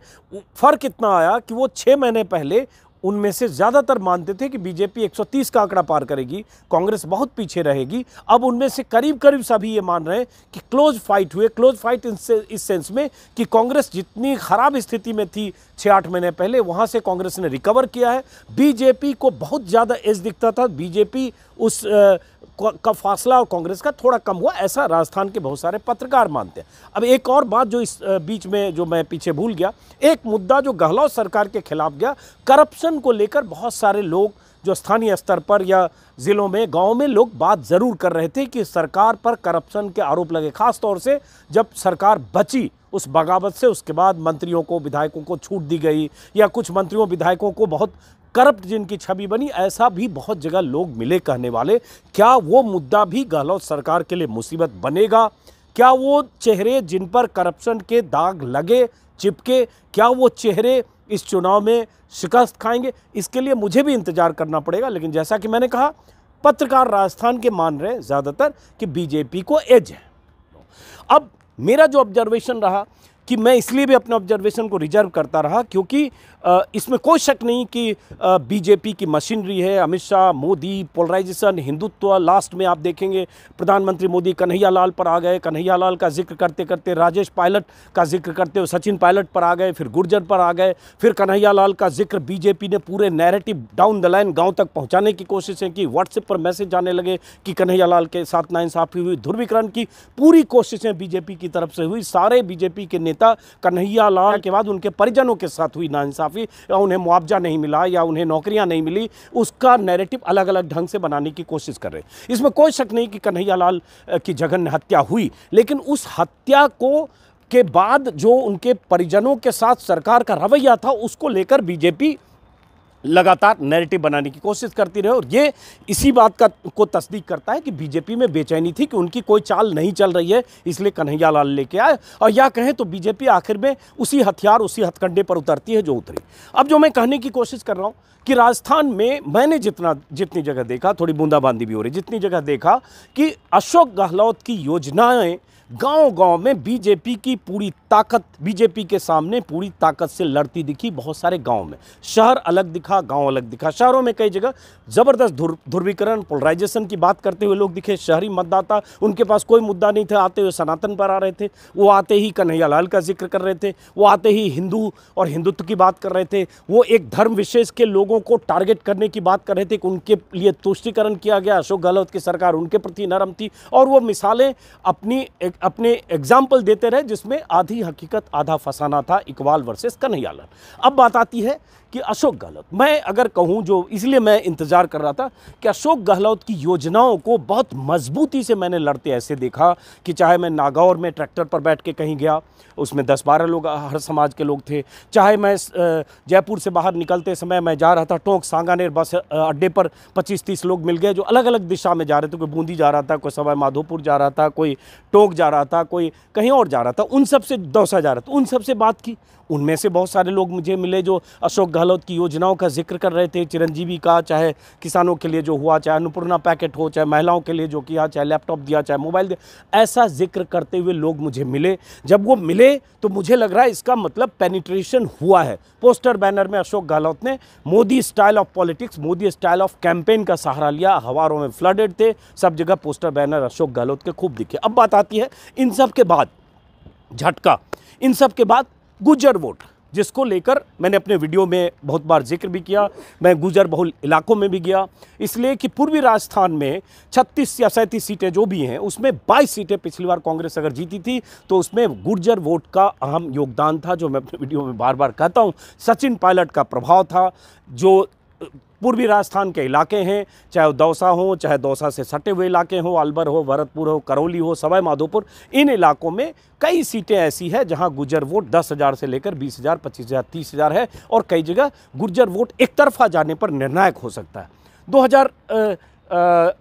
Speaker 1: फ़र्क इतना आया कि वो छः महीने पहले उनमें से ज़्यादातर मानते थे कि बीजेपी 130 का आंकड़ा पार करेगी कांग्रेस बहुत पीछे रहेगी अब उनमें से करीब करीब सभी ये मान रहे हैं कि क्लोज फाइट हुए क्लोज फाइट इस सेंस में कि कांग्रेस जितनी ख़राब स्थिति में थी छः आठ महीने पहले वहाँ से कांग्रेस ने रिकवर किया है बीजेपी को बहुत ज़्यादा एज दिखता था बीजेपी उस आ, का फासला और कांग्रेस का थोड़ा कम हुआ ऐसा राजस्थान के बहुत सारे पत्रकार मानते हैं अब एक और बात जो इस बीच में जो मैं पीछे भूल गया एक मुद्दा जो गहलोत सरकार के खिलाफ गया करप्शन को लेकर बहुत सारे लोग जो स्थानीय स्तर पर या ज़िलों में गांव में लोग बात ज़रूर कर रहे थे कि सरकार पर करप्शन के आरोप लगे खास तौर से जब सरकार बची उस बगावत से उसके बाद मंत्रियों को विधायकों को छूट दी गई या कुछ मंत्रियों विधायकों को बहुत करप्ट जिनकी छवि बनी ऐसा भी बहुत जगह लोग मिले कहने वाले क्या वो मुद्दा भी गहलोत सरकार के लिए मुसीबत बनेगा क्या वो चेहरे जिन पर करप्शन के दाग लगे चिपके क्या वो चेहरे इस चुनाव में शिकस्त खाएंगे इसके लिए मुझे भी इंतज़ार करना पड़ेगा लेकिन जैसा कि मैंने कहा पत्रकार राजस्थान के मान रहे हैं ज़्यादातर कि बीजेपी को एज है अब मेरा जो ऑब्जर्वेशन रहा कि मैं इसलिए भी अपने ऑब्जर्वेशन को रिजर्व करता रहा क्योंकि इसमें कोई शक नहीं कि बीजेपी की मशीनरी है अमित शाह मोदी पोलराइजेशन हिंदुत्व लास्ट में आप देखेंगे प्रधानमंत्री मोदी कन्हैया लाल पर आ गए कन्हैया लाल का जिक्र करते करते राजेश पायलट का जिक्र करते हुए सचिन पायलट पर आ गए फिर गुर्जर पर आ गए फिर कन्हैया लाल का जिक्र बीजेपी ने पूरे नैरेटिव डाउन द लाइन गाँव तक पहुँचाने की कोशिशें की व्हाट्सएप पर मैसेज आने लगे कि कन्हैया लाल के साथ नाइंसाफ़ी हुई ध्रुवीकरण की पूरी कोशिशें बीजेपी की तरफ से हुई सारे बीजेपी के नेता कन्हैया लाल के बाद उनके परिजनों के साथ हुई नाइंसाफ़ी माफ़ी या उन्हें मुआवजा नहीं मिला या उन्हें नौकरियां नहीं मिली उसका नैरेटिव अलग अलग ढंग से बनाने की कोशिश कर रहे हैं इसमें कोई शक नहीं कि कन्हैया लाल की जघन्य हत्या हुई लेकिन उस हत्या को के बाद जो उनके परिजनों के साथ सरकार का रवैया था उसको लेकर बीजेपी लगातार नैरेटिव बनाने की कोशिश करती रहे और ये इसी बात का को तस्दीक करता है कि बीजेपी में बेचैनी थी कि उनकी कोई चाल नहीं चल रही है इसलिए कन्हैया लाल लेके आए और या कहें तो बीजेपी आखिर में उसी हथियार उसी हथकंडे पर उतरती है जो उतरी अब जो मैं कहने की कोशिश कर रहा हूँ कि राजस्थान में मैंने जितना जितनी जगह देखा थोड़ी बूंदाबांदी भी हो रही जितनी जगह देखा कि अशोक गहलोत की योजनाएँ गांव-गांव में बीजेपी की पूरी ताकत बीजेपी के सामने पूरी ताकत से लड़ती दिखी बहुत सारे गांव में शहर अलग दिखा गांव अलग दिखा शहरों में कई जगह ज़बरदस्त ध्रुवीकरण पोलराइजेशन की बात करते हुए लोग दिखे शहरी मतदाता उनके पास कोई मुद्दा नहीं था आते हुए सनातन पर आ रहे थे वो आते ही कन्हैया लाल का जिक्र कर रहे थे वो आते ही हिंदू और हिंदुत्व की बात कर रहे थे वो एक धर्म विशेष के लोगों को टारगेट करने की बात कर रहे थे कि उनके लिए तुष्टिकरण किया गया अशोक गहलोत की सरकार उनके प्रति नरम थी और वो मिसालें अपनी एक अपने एग्जाम्पल देते रहे जिसमें आधी हकीकत आधा फसाना था इकबाल वर्सेस कन्हैयालाल अब बात आती है कि अशोक गहलोत मैं अगर कहूँ जो इसलिए मैं इंतज़ार कर रहा था कि अशोक गहलोत की योजनाओं को बहुत मजबूती से मैंने लड़ते ऐसे देखा कि चाहे मैं नागौर में ट्रैक्टर पर बैठ के कहीं गया उसमें दस बारह लोग हर समाज के लोग थे चाहे मैं जयपुर से बाहर निकलते समय मैं जा रहा था टोंक सांगानेर बस अड्डे पर पच्चीस तीस लोग मिल गए जो अलग अलग दिशा में जा रहे थे कोई बूंदी जा रहा था कोई सवाई माधोपुर जा रहा था कोई टोंक जा रहा था कोई कहीं और जा रहा था उन सब से दौसा जा रहा था उन सबसे बात की उनमें से बहुत सारे लोग मुझे मिले जो अशोक गहलोत की योजनाओं का जिक्र कर रहे थे चिरंजीवी का चाहे किसानों के लिए जो हुआ चाहे अन्नपूर्णा पैकेट हो चाहे महिलाओं के लिए जो किया चाहे लैपटॉप दिया चाहे मोबाइल दिया ऐसा जिक्र करते हुए लोग मुझे मिले जब वो मिले तो मुझे लग रहा है इसका मतलब पेनिट्रेशन हुआ है पोस्टर बैनर में अशोक गहलोत ने Modi style of politics Modi style of campaign का सहारा लिया हवारों में फ्लडेड थे सब जगह पोस्टर बैनर अशोक गहलोत के खूब दिखे अब बात आती है इन सब के बाद झटका इन सब के बाद गुजर वोट जिसको लेकर मैंने अपने वीडियो में बहुत बार जिक्र भी किया मैं गुजर बहुल इलाकों में भी गया इसलिए कि पूर्वी राजस्थान में 36 या सैंतीस सीटें जो भी हैं उसमें 22 सीटें पिछली बार कांग्रेस अगर जीती थी तो उसमें गुर्जर वोट का अहम योगदान था जो मैं अपने वीडियो में बार बार कहता हूँ सचिन पायलट का प्रभाव था जो पूर्वी राजस्थान के इलाके हैं चाहे दौसा हो चाहे दौसा से सटे हुए इलाके हो अलवर हो भरतपुर हो करौली हो सवाई माधोपुर इन इलाकों में कई सीटें ऐसी है जहां गुजर वोट दस हज़ार से लेकर बीस हज़ार पच्चीस हज़ार तीस हज़ार है और कई जगह गुजर वोट एक तरफा जाने पर निर्णायक हो सकता है दो हज़ार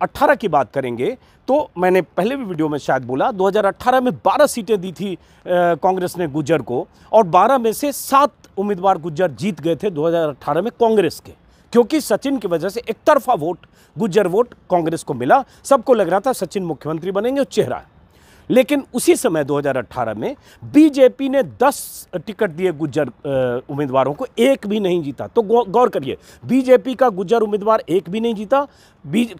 Speaker 1: अट्ठारह की बात करेंगे तो मैंने पहले भी वीडियो में शायद बोला 2018 में 12 सीटें दी थी कांग्रेस ने गुजर को और 12 में से सात उम्मीदवार गुजर जीत गए थे 2018 में कांग्रेस के क्योंकि सचिन की वजह से एक तरफा वोट गुजर वोट कांग्रेस को मिला सबको लग रहा था सचिन मुख्यमंत्री बनेंगे और चेहरा है लेकिन उसी समय 2018 में बीजेपी ने 10 टिकट दिए गुज्जर उम्मीदवारों को एक भी नहीं जीता तो गौर करिए बीजेपी का गुज्जर उम्मीदवार एक भी नहीं जीता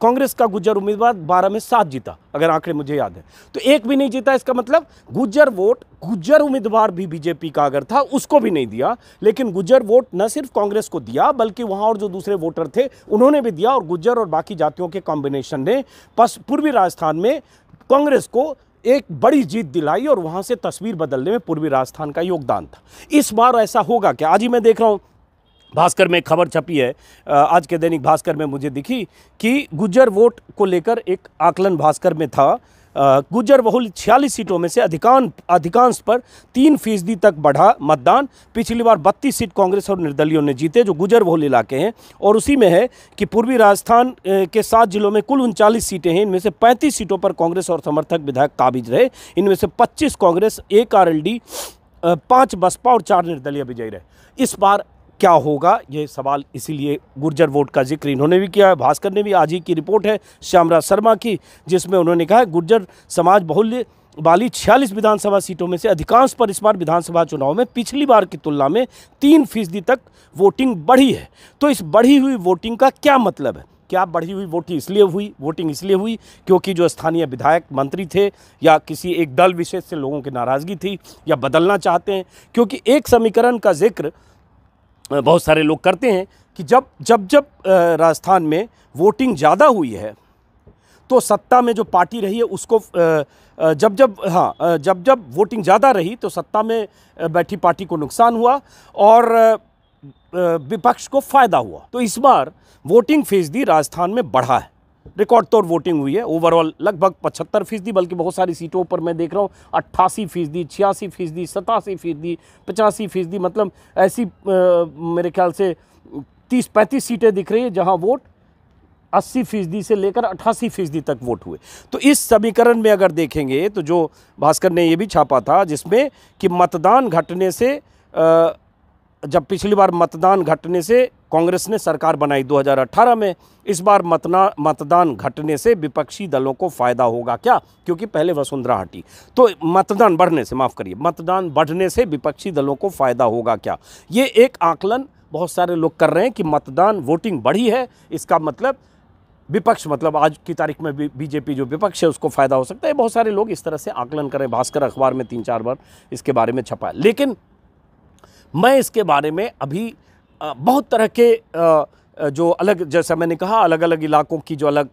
Speaker 1: कांग्रेस का गुज्जर उम्मीदवार बारह में सात जीता अगर आंकड़े मुझे याद है तो एक भी नहीं जीता इसका मतलब गुज्जर वोट गुज्जर उम्मीदवार भी बीजेपी का अगर था उसको भी नहीं दिया लेकिन गुज्जर वोट न सिर्फ कांग्रेस को दिया बल्कि वहाँ और जो दूसरे वोटर थे उन्होंने भी दिया और गुज्जर और बाकी जातियों के कॉम्बिनेशन ने पूर्वी राजस्थान में कांग्रेस को एक बड़ी जीत दिलाई और वहां से तस्वीर बदलने में पूर्वी राजस्थान का योगदान था इस बार ऐसा होगा क्या आज ही मैं देख रहा हूं भास्कर में खबर छपी है आज के दैनिक भास्कर में मुझे दिखी कि गुजर वोट को लेकर एक आकलन भास्कर में था गुजर बहुल छियालीस सीटों में से अधिकांश अधिकांश पर तीन फीसदी तक बढ़ा मतदान पिछली बार बत्तीस सीट कांग्रेस और निर्दलियों ने जीते जो गुजर बहुल इलाके हैं और उसी में है कि पूर्वी राजस्थान के सात जिलों में कुल उनचालीस सीटें हैं इनमें से पैंतीस सीटों पर कांग्रेस और समर्थक विधायक काबिज रहे इनमें से पच्चीस कांग्रेस एक आर पाँच बसपा और चार निर्दलीय विजयी रहे इस बार क्या होगा ये सवाल इसीलिए गुर्जर वोट का जिक्र इन्होंने भी किया है भास्कर ने भी आज ही की रिपोर्ट है श्यामराज शर्मा की जिसमें उन्होंने कहा गुर्जर समाज बहुल्य वाली छियालीस विधानसभा सीटों में से अधिकांश पर इस बार विधानसभा चुनाव में पिछली बार की तुलना में तीन फीसदी तक वोटिंग बढ़ी है तो इस बढ़ी हुई वोटिंग का क्या मतलब है क्या बढ़ी हुई वोटिंग इसलिए हुई वोटिंग इसलिए हुई क्योंकि जो स्थानीय विधायक मंत्री थे या किसी एक दल विशेष से लोगों की नाराज़गी थी या बदलना चाहते हैं क्योंकि एक समीकरण का जिक्र बहुत सारे लोग करते हैं कि जब जब जब राजस्थान में वोटिंग ज़्यादा हुई है तो सत्ता में जो पार्टी रही है उसको जब जब हाँ जब जब वोटिंग ज़्यादा रही तो सत्ता में बैठी पार्टी को नुकसान हुआ और विपक्ष को फ़ायदा हुआ तो इस बार वोटिंग फीसदी राजस्थान में बढ़ा है रिकॉर्ड तोड़ वोटिंग हुई है ओवरऑल लगभग पचहत्तर फीसदी बल्कि बहुत सारी सीटों पर मैं देख रहा हूँ अट्ठासी फीसदी छियासी फीसदी सतासी फीसदी पचासी फीसदी मतलब ऐसी आ, मेरे ख्याल से तीस पैंतीस सीटें दिख रही है जहाँ वोट अस्सी फीसदी से लेकर अट्ठासी फीसदी तक वोट हुए तो इस समीकरण में अगर देखेंगे तो जो भास्कर ने ये भी छापा था जिसमें कि मतदान घटने से जब पिछली बार मतदान घटने से कांग्रेस ने सरकार बनाई 2018 में इस बार मतना मतदान घटने से विपक्षी दलों को फ़ायदा होगा क्या क्योंकि पहले वसुंधरा हटी तो मतदान बढ़ने से माफ़ करिए मतदान बढ़ने से विपक्षी दलों को फ़ायदा होगा क्या ये एक आकलन बहुत सारे लोग कर रहे हैं कि मतदान वोटिंग बढ़ी है इसका मतलब विपक्ष मतलब आज की तारीख में बीजेपी जो विपक्ष है उसको फ़ायदा हो सकता है बहुत सारे लोग इस तरह से आकलन करें भास्कर अखबार में तीन चार बार इसके बारे में छपा है लेकिन मैं इसके बारे में अभी बहुत तरह के जो अलग जैसा मैंने कहा अलग अलग इलाकों की जो अलग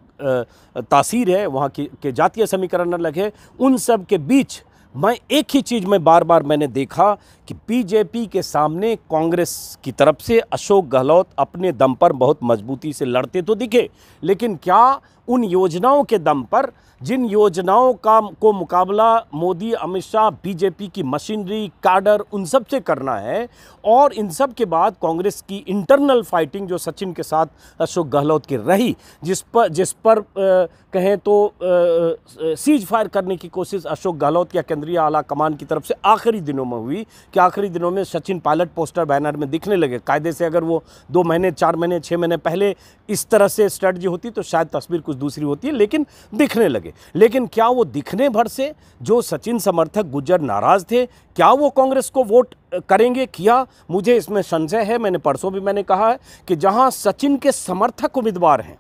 Speaker 1: तासीर है वहाँ की के जातीय समीकरण अलग है उन सब के बीच मैं एक ही चीज़ में बार बार मैंने देखा कि बीजेपी के सामने कांग्रेस की तरफ से अशोक गहलोत अपने दम पर बहुत मजबूती से लड़ते तो दिखे लेकिन क्या उन योजनाओं के दम पर जिन योजनाओं का को मुकाबला मोदी अमित शाह बीजेपी की मशीनरी काडर उन सब से करना है और इन सब के बाद कांग्रेस की इंटरनल फाइटिंग जो सचिन के साथ अशोक गहलोत की रही जिस पर जिस पर आ, कहें तो आ, सीज फायर करने की कोशिश अशोक गहलोत या केंद्रीय आला कमान की तरफ से आखिरी दिनों में हुई कि आखिरी दिनों में सचिन पायलट पोस्टर बैनर में दिखने लगे कायदे से अगर वो दो महीने चार महीने छः महीने पहले इस तरह से स्ट्रेटजी होती तो शायद तस्वीर कुछ दूसरी होती है लेकिन दिखने लगे लेकिन क्या वो दिखने भर से जो सचिन समर्थक गुजर नाराज़ थे क्या वो कांग्रेस को वोट करेंगे किया मुझे इसमें संशय है मैंने परसों भी मैंने कहा है कि जहाँ सचिन के समर्थक उम्मीदवार हैं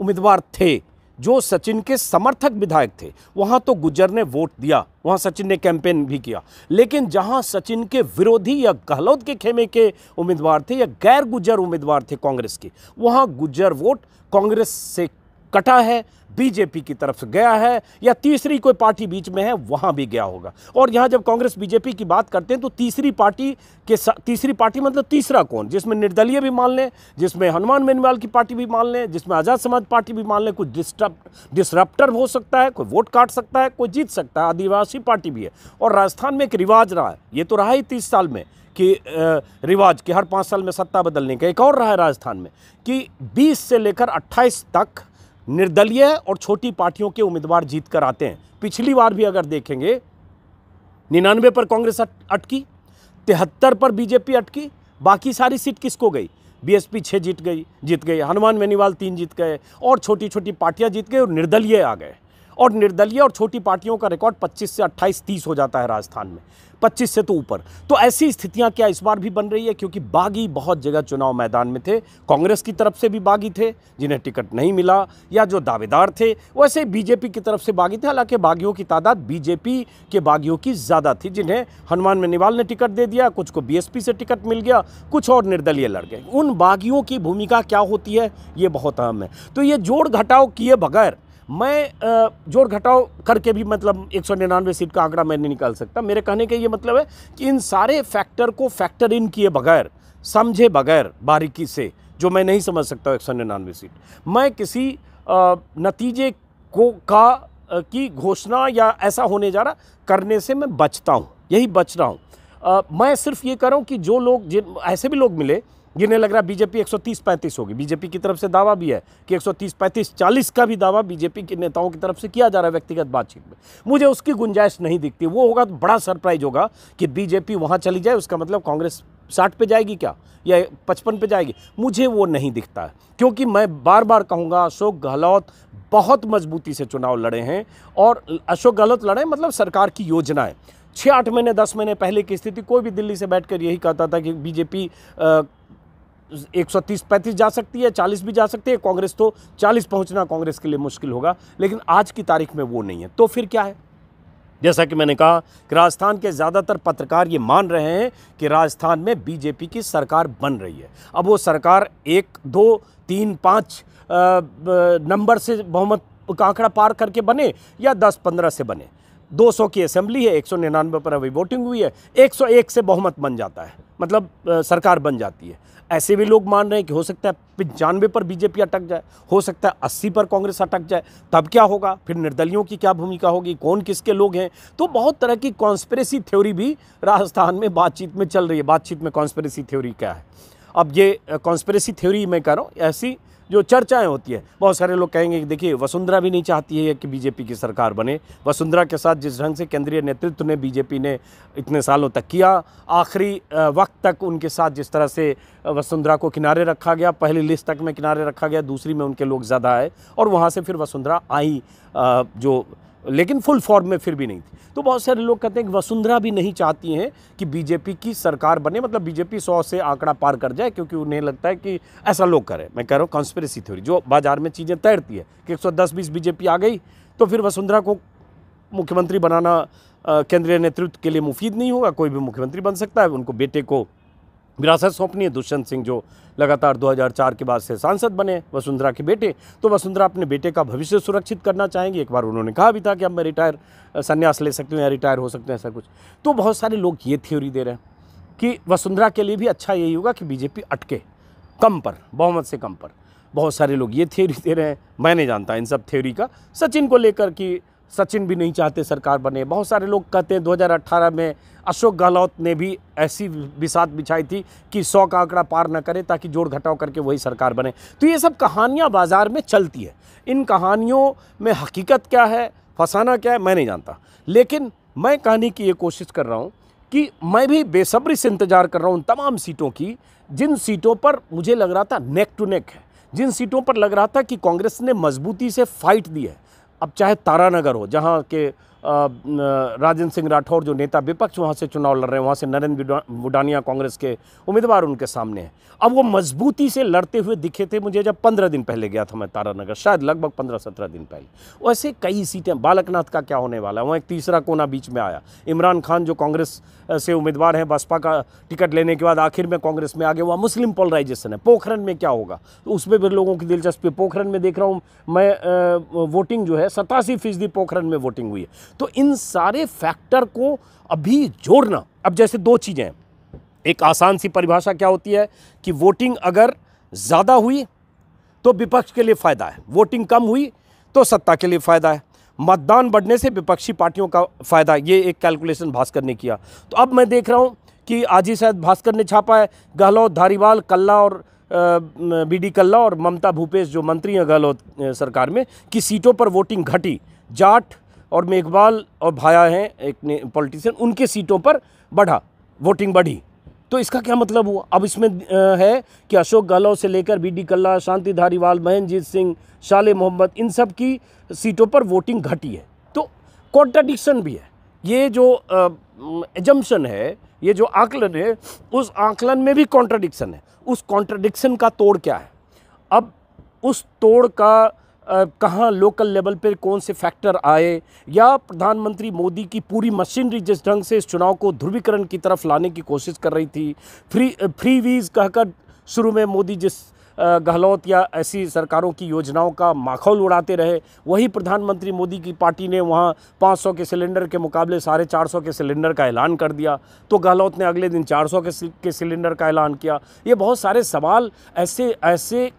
Speaker 1: उम्मीदवार थे जो सचिन के समर्थक विधायक थे वहाँ तो गुज्जर ने वोट दिया वहाँ सचिन ने कैंपेन भी किया लेकिन जहाँ सचिन के विरोधी या गहलोत के खेमे के उम्मीदवार थे या गैर गुजर उम्मीदवार थे कांग्रेस के वहाँ गुज्जर वोट कांग्रेस से कटा है बीजेपी की तरफ से गया है या तीसरी कोई पार्टी बीच में है वहाँ भी गया होगा और यहाँ जब कांग्रेस बीजेपी की बात करते हैं तो तीसरी पार्टी के तीसरी पार्टी मतलब तीसरा कौन जिसमें निर्दलीय भी मान लें जिसमें हनुमान मेनवाल की पार्टी भी मान लें जिसमें आज़ाद समाज पार्टी भी मान लें कोई डिस्टर्ब डिसरप्टर हो सकता है कोई वोट काट सकता है कोई जीत सकता है आदिवासी पार्टी भी है और राजस्थान में एक रिवाज रहा है ये तो रहा ही तीस साल में कि रिवाज कि हर पाँच साल में सत्ता बदलने का एक और रहा है राजस्थान में कि बीस से लेकर अट्ठाईस तक निर्दलीय और छोटी पार्टियों के उम्मीदवार जीत कर आते हैं पिछली बार भी अगर देखेंगे निन्यानवे पर कांग्रेस अटकी तिहत्तर पर बीजेपी अटकी बाकी सारी सीट किसको गई बीएसपी छः जीत गई जीत गई हनुमान मेनीवाल तीन जीत गए और छोटी छोटी पार्टियां जीत गई और निर्दलीय आ गए और निर्दलीय और छोटी पार्टियों का रिकॉर्ड 25 से 28 30 हो जाता है राजस्थान में 25 से तो ऊपर तो ऐसी स्थितियां क्या इस बार भी बन रही है क्योंकि बागी बहुत जगह चुनाव मैदान में थे कांग्रेस की तरफ से भी बागी थे जिन्हें टिकट नहीं मिला या जो दावेदार थे वैसे बीजेपी की तरफ से बागी थे हालांकि बागियों की तादाद बीजेपी के बागियों की ज़्यादा थी जिन्हें हनुमान मनीवाल ने टिकट दे दिया कुछ को बी से टिकट मिल गया कुछ और निर्दलीय लड़ गए उन बागियों की भूमिका क्या होती है ये बहुत अहम है तो ये जोड़ घटाव किए बगैर मैं जोड़ घटाओ करके भी मतलब एक सौ निन्यानवे सीट का आंकड़ा मैं नहीं निकाल सकता मेरे कहने का ये मतलब है कि इन सारे फैक्टर को फैक्टर इन किए बगैर समझे बगैर बारीकी से जो मैं नहीं समझ सकता एक सौ निन्यानवे सीट मैं किसी नतीजे को का की घोषणा या ऐसा होने जा रहा करने से मैं बचता हूँ यही बच रहा हूँ मैं सिर्फ ये कह रहा हूँ कि जो लोग जिन ऐसे भी लोग मिले गिरने लग रहा है बीजेपी 130-35 होगी बीजेपी की तरफ से दावा भी है कि 130-35 40 का भी दावा बीजेपी के नेताओं की तरफ से किया जा रहा है व्यक्तिगत बातचीत में मुझे उसकी गुंजाइश नहीं दिखती वो होगा तो बड़ा सरप्राइज होगा कि बीजेपी वहाँ चली जाए उसका मतलब कांग्रेस साठ पे जाएगी क्या या पचपन पे जाएगी मुझे वो नहीं दिखता है क्योंकि मैं बार बार कहूँगा अशोक गहलोत बहुत मजबूती से चुनाव लड़े हैं और अशोक गहलोत लड़े मतलब सरकार की योजनाएं छः आठ महीने दस महीने पहले की स्थिति कोई भी दिल्ली से बैठकर यही कहता था कि बीजेपी एक सौ तीस पैंतीस जा सकती है चालीस भी जा सकती है कांग्रेस तो चालीस पहुंचना कांग्रेस के लिए मुश्किल होगा लेकिन आज की तारीख में वो नहीं है तो फिर क्या है जैसा कि मैंने कहा कि राजस्थान के ज़्यादातर पत्रकार ये मान रहे हैं कि राजस्थान में बीजेपी की सरकार बन रही है अब वो सरकार एक दो तीन पाँच नंबर से बहुमत का आंकड़ा पार करके बने या दस पंद्रह से बने 200 की असेंबली है एक सौ निन्यानवे पर अभी वोटिंग हुई है 101 से बहुमत बन जाता है मतलब सरकार बन जाती है ऐसे भी लोग मान रहे हैं कि हो सकता है पंचानवे पर बीजेपी अटक जाए हो सकता है अस्सी पर कांग्रेस अटक जाए तब क्या होगा फिर निर्दलियों की क्या भूमिका होगी कौन किसके लोग हैं तो बहुत तरह की कॉन्स्परेसी थ्योरी भी राजस्थान में बातचीत में चल रही है बातचीत में कॉन्स्परेसी थ्योरी क्या है अब ये कॉन्स्परेसी थ्योरी मैं कह रहा हूँ ऐसी जो चर्चाएं होती है बहुत सारे लोग कहेंगे कि देखिए वसुंधरा भी नहीं चाहती है कि बीजेपी की सरकार बने वसुंधरा के साथ जिस ढंग से केंद्रीय नेतृत्व ने बीजेपी ने इतने सालों तक किया आखिरी वक्त तक उनके साथ जिस तरह से वसुंधरा को किनारे रखा गया पहली लिस्ट तक में किनारे रखा गया दूसरी में उनके लोग ज़्यादा आए और वहाँ से फिर वसुंधरा आई जो लेकिन फुल फॉर्म में फिर भी नहीं थी तो बहुत सारे लोग कहते हैं कि वसुंधरा भी नहीं चाहती हैं कि बीजेपी की सरकार बने मतलब बीजेपी सौ से आंकड़ा पार कर जाए क्योंकि उन्हें लगता है कि ऐसा लोग करें मैं कह रहा हूँ कॉन्स्परेसी थ्योरी जो बाजार में चीज़ें तैरती है कि एक सौ बीजेपी आ गई तो फिर वसुंधरा को मुख्यमंत्री बनाना केंद्रीय नेतृत्व के लिए मुफीद नहीं होगा कोई भी मुख्यमंत्री बन सकता है उनको बेटे को विरासत सौंपनी है दुष्यंत सिंह जो लगातार 2004 के बाद से सांसद बने वसुंधरा के बेटे तो वसुंधरा अपने बेटे का भविष्य सुरक्षित करना चाहेंगे एक बार उन्होंने कहा भी था कि अब मैं रिटायर संन्यास ले सकती हूँ या रिटायर हो सकते हैं ऐसा कुछ तो बहुत सारे लोग ये थ्योरी दे रहे हैं कि वसुंधरा के लिए भी अच्छा यही होगा कि बीजेपी अटके कम पर बहुमत से कम पर बहुत सारे लोग ये थ्योरी दे रहे हैं मैं नहीं जानता इन सब थ्योरी का सचिन को लेकर कि सचिन भी नहीं चाहते सरकार बने बहुत सारे लोग कहते हैं 2018 में अशोक गहलोत ने भी ऐसी बिसात बिछाई थी कि सौ का आंकड़ा पार न करे ताकि जोड़ घटाव करके वही सरकार बने तो ये सब कहानियाँ बाज़ार में चलती है इन कहानियों में हकीकत क्या है फसाना क्या है मैं नहीं जानता लेकिन मैं कहने की ये कोशिश कर रहा हूँ कि मैं भी बेसब्री से इंतज़ार कर रहा हूँ उन तमाम सीटों की जिन सीटों पर मुझे लग रहा था नेक टू नेक है जिन सीटों पर लग रहा था कि कांग्रेस ने मजबूती से फाइट दी है अब चाहे तारानगर हो जहाँ के राजेंद्र सिंह राठौर जो नेता विपक्ष वहाँ से चुनाव लड़ रहे हैं वहाँ से नरेंद्र बुडानिया कांग्रेस के उम्मीदवार उनके सामने हैं अब वो मजबूती से लड़ते हुए दिखे थे मुझे जब पंद्रह दिन पहले गया था मैं तारानगर शायद लगभग पंद्रह सत्रह दिन पहले वैसे कई सीटें बालकनाथ का क्या होने वाला है वहाँ एक तीसरा कोना बीच में आया इमरान खान जो कांग्रेस से उम्मीदवार हैं बसपा का टिकट लेने के बाद आखिर में कांग्रेस में आगे हुआ मुस्लिम पोलराइजेशन है पोखरन में क्या होगा तो उसमें भी लोगों की दिलचस्पी पोखरन में देख रहा हूँ मैं वोटिंग जो है सतासी फीसदी पोखरन में वोटिंग हुई है तो इन सारे फैक्टर को अभी जोड़ना अब जैसे दो चीज़ें हैं एक आसान सी परिभाषा क्या होती है कि वोटिंग अगर ज़्यादा हुई तो विपक्ष के लिए फ़ायदा है वोटिंग कम हुई तो सत्ता के लिए फ़ायदा है मतदान बढ़ने से विपक्षी पार्टियों का फ़ायदा ये एक कैलकुलेशन भास्कर ने किया तो अब मैं देख रहा हूँ कि आज ही शायद भास्कर ने छापा है गहलोत धारीवाल कल्ला और बी डी कल्ला और ममता भूपेश जो मंत्री हैं गहलोत सरकार में कि सीटों पर वोटिंग घटी जाट और मेघबाल और भाया हैं एक पॉलिटिशियन उनके सीटों पर बढ़ा वोटिंग बढ़ी तो इसका क्या मतलब हुआ अब इसमें है कि अशोक गहलोत से लेकर बी डी कल्ला शांति धारीवाल महेंद्रजीत सिंह शाले मोहम्मद इन सब की सीटों पर वोटिंग घटी है तो कॉन्ट्राडिक्शन भी है ये जो एजम्पन है ये जो आकलन है उस आकलन में भी कॉन्ट्राडिक्शन है उस कॉन्ट्राडिक्शन का तोड़ क्या है अब उस तोड़ का कहाँ लोकल लेवल पर कौन से फैक्टर आए या प्रधानमंत्री मोदी की पूरी मशीनरी जिस ढंग से इस चुनाव को ध्रुवीकरण की तरफ लाने की कोशिश कर रही थी फ्री फ्री वीज़ कहकर शुरू में मोदी जिस गहलोत या ऐसी सरकारों की योजनाओं का माखौल उड़ाते रहे वही प्रधानमंत्री मोदी की पार्टी ने वहाँ 500 के सिलेंडर के मुकाबले साढ़े चार के सिलेंडर का ऐलान कर दिया तो गहलोत ने अगले दिन 400 के के सिलेंडर का ऐलान किया ये बहुत सारे सवाल ऐसे ऐसे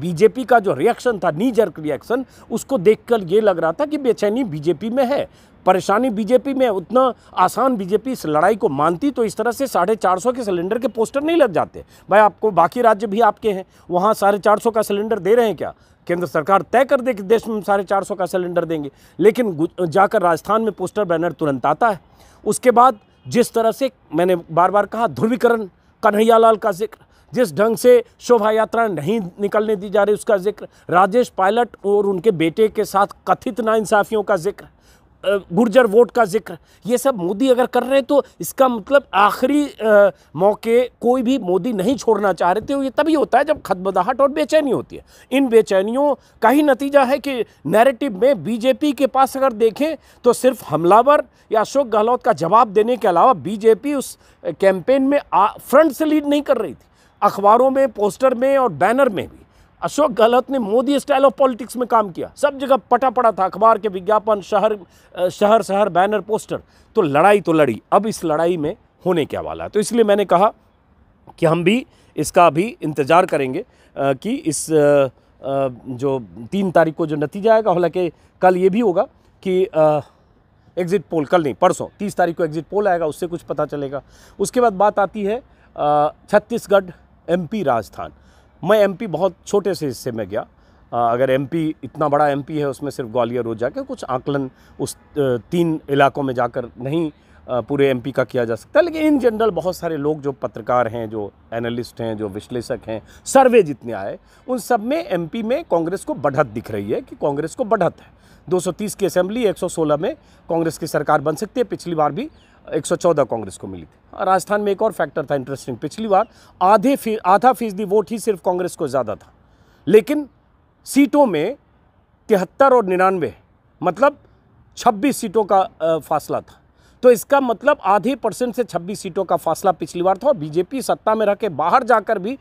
Speaker 1: बीजेपी का जो रिएक्शन था नी जर्क रिएक्शन उसको देखकर ये लग रहा था कि बेचैनी बीजेपी में है परेशानी बीजेपी में उतना आसान बीजेपी इस लड़ाई को मानती तो इस तरह से साढ़े चार सौ के सिलेंडर के पोस्टर नहीं लग जाते भाई आपको बाकी राज्य भी आपके हैं वहाँ साढ़े चार सौ का सिलेंडर दे रहे हैं क्या केंद्र सरकार तय कर दे कि देश में साढ़े चार सौ का सिलेंडर देंगे लेकिन जाकर राजस्थान में पोस्टर बैनर तुरंत आता है उसके बाद जिस तरह से मैंने बार बार कहा ध्रुवीकरण कन्हैयालाल का जिक्र जिस ढंग से शोभा यात्रा नहीं निकलने दी जा रही उसका जिक्र राजेश पायलट और उनके बेटे के साथ कथित नाइंसाफ़ियों का जिक्र गुर्जर वोट का जिक्र ये सब मोदी अगर कर रहे हैं तो इसका मतलब आखिरी मौके कोई भी मोदी नहीं छोड़ना चाह रहे थे ये तभी होता है जब खदबदाहट और बेचैनी होती है इन बेचैनियों का ही नतीजा है कि नैरेटिव में बीजेपी के पास अगर देखें तो सिर्फ हमलावर या अशोक गहलोत का जवाब देने के अलावा बीजेपी उस कैंपेन में फ्रंट से लीड नहीं कर रही थी अखबारों में पोस्टर में और बैनर में भी अशोक गहलोत ने मोदी स्टाइल ऑफ पॉलिटिक्स में काम किया सब जगह पटा पड़ा था अखबार के विज्ञापन शहर शहर शहर बैनर पोस्टर तो लड़ाई तो लड़ी अब इस लड़ाई में होने क्या वाला है तो इसलिए मैंने कहा कि हम भी इसका भी इंतज़ार करेंगे कि इस जो तीन तारीख को जो नतीजा आएगा हालांकि कल ये भी होगा कि एग्ज़िट पोल कल नहीं परसों तीस तारीख को एग्ज़िट पोल आएगा उससे कुछ पता चलेगा उसके बाद बात आती है छत्तीसगढ़ एमपी राजस्थान मैं एमपी बहुत छोटे से हिस्से में गया अगर एमपी इतना बड़ा एमपी है उसमें सिर्फ ग्वालियर हो जाकर कुछ आंकलन उस तीन इलाकों में जाकर नहीं पूरे एमपी का किया जा सकता है लेकिन इन जनरल बहुत सारे लोग जो पत्रकार हैं जो एनालिस्ट हैं जो विश्लेषक हैं सर्वे जितने आए उन सब में एमपी में कांग्रेस को बढ़त दिख रही है कि कांग्रेस को बढ़त है 230 की असेंबली 116 में कांग्रेस की सरकार बन सकती है पिछली बार भी 114 कांग्रेस को मिली थी राजस्थान में एक और फैक्टर था इंटरेस्टिंग पिछली बार आधे फी आधा फीसदी वोट ही सिर्फ कांग्रेस को ज़्यादा था लेकिन सीटों में तिहत्तर और निन्यानवे मतलब 26 सीटों का फासला था तो इसका मतलब आधे परसेंट से 26 सीटों का फासला पिछली बार था और बीजेपी सत्ता में रह के बाहर जाकर भी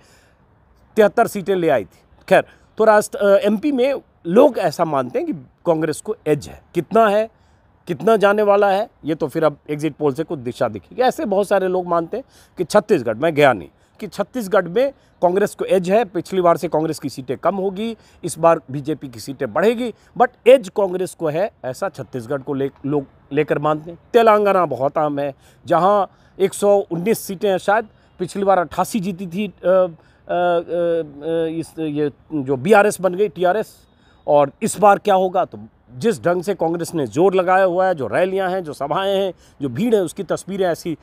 Speaker 1: तिहत्तर सीटें ले आई थी खैर तो राष्ट्र एमपी में लोग ऐसा मानते हैं कि कांग्रेस को एज है कितना है कितना जाने वाला है ये तो फिर अब एग्जिट पोल से कुछ दिशा दिखेगी ऐसे बहुत सारे लोग मानते हैं कि छत्तीसगढ़ में गया नहीं कि छत्तीसगढ़ में कांग्रेस को एज है पिछली बार से कांग्रेस की सीटें कम होगी इस बार बीजेपी की सीटें बढ़ेगी बट एज कांग्रेस को है ऐसा छत्तीसगढ़ को ले लोग लेकर मानते हैं तेलंगाना बहुत आम है जहाँ एक सीटें हैं शायद पिछली बार अट्ठासी जीती थी आ, आ, आ, इस ये जो बीआरएस बन गई टीआरएस और इस बार क्या होगा तो जिस ढंग से कांग्रेस ने जोर लगाया हुआ है जो रैलियां हैं जो सभाएं हैं जो भीड़ है उसकी तस्वीरें ऐसी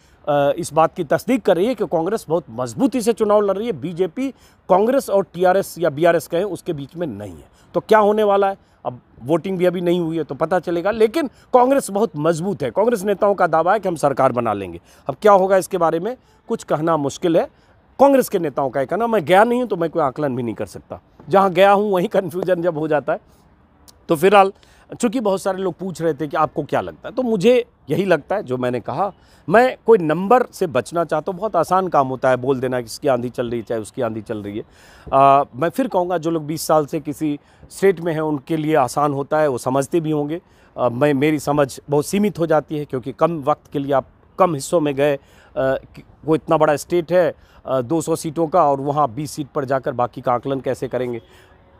Speaker 1: इस बात की तस्दीक कर रही है कि कांग्रेस बहुत मजबूती से चुनाव लड़ रही है बीजेपी कांग्रेस और टीआरएस या बीआरएस कहें उसके बीच में नहीं है तो क्या होने वाला है अब वोटिंग भी अभी नहीं हुई है तो पता चलेगा लेकिन कांग्रेस बहुत मजबूत है कांग्रेस नेताओं का दावा है कि हम सरकार बना लेंगे अब क्या होगा इसके बारे में कुछ कहना मुश्किल है कांग्रेस के नेताओं का कहना मैं गया नहीं हूँ तो मैं कोई आकलन भी नहीं कर सकता जहाँ गया हूँ वहीं कन्फ्यूजन जब हो जाता है तो फिलहाल चूँकि बहुत सारे लोग पूछ रहे थे कि आपको क्या लगता है तो मुझे यही लगता है जो मैंने कहा मैं कोई नंबर से बचना चाहता हूँ बहुत आसान काम होता है बोल देना कि इसकी आंधी चल रही है चाहे उसकी आंधी चल रही है आ, मैं फिर कहूँगा जो लोग 20 साल से किसी स्टेट में हैं उनके लिए आसान होता है वो समझते भी होंगे मैं मेरी समझ बहुत सीमित हो जाती है क्योंकि कम वक्त के लिए आप कम हिस्सों में गए वो इतना बड़ा स्टेट है दो 200 सीटों का और वहाँ 20 सीट पर जाकर बाकी का आकलन कैसे करेंगे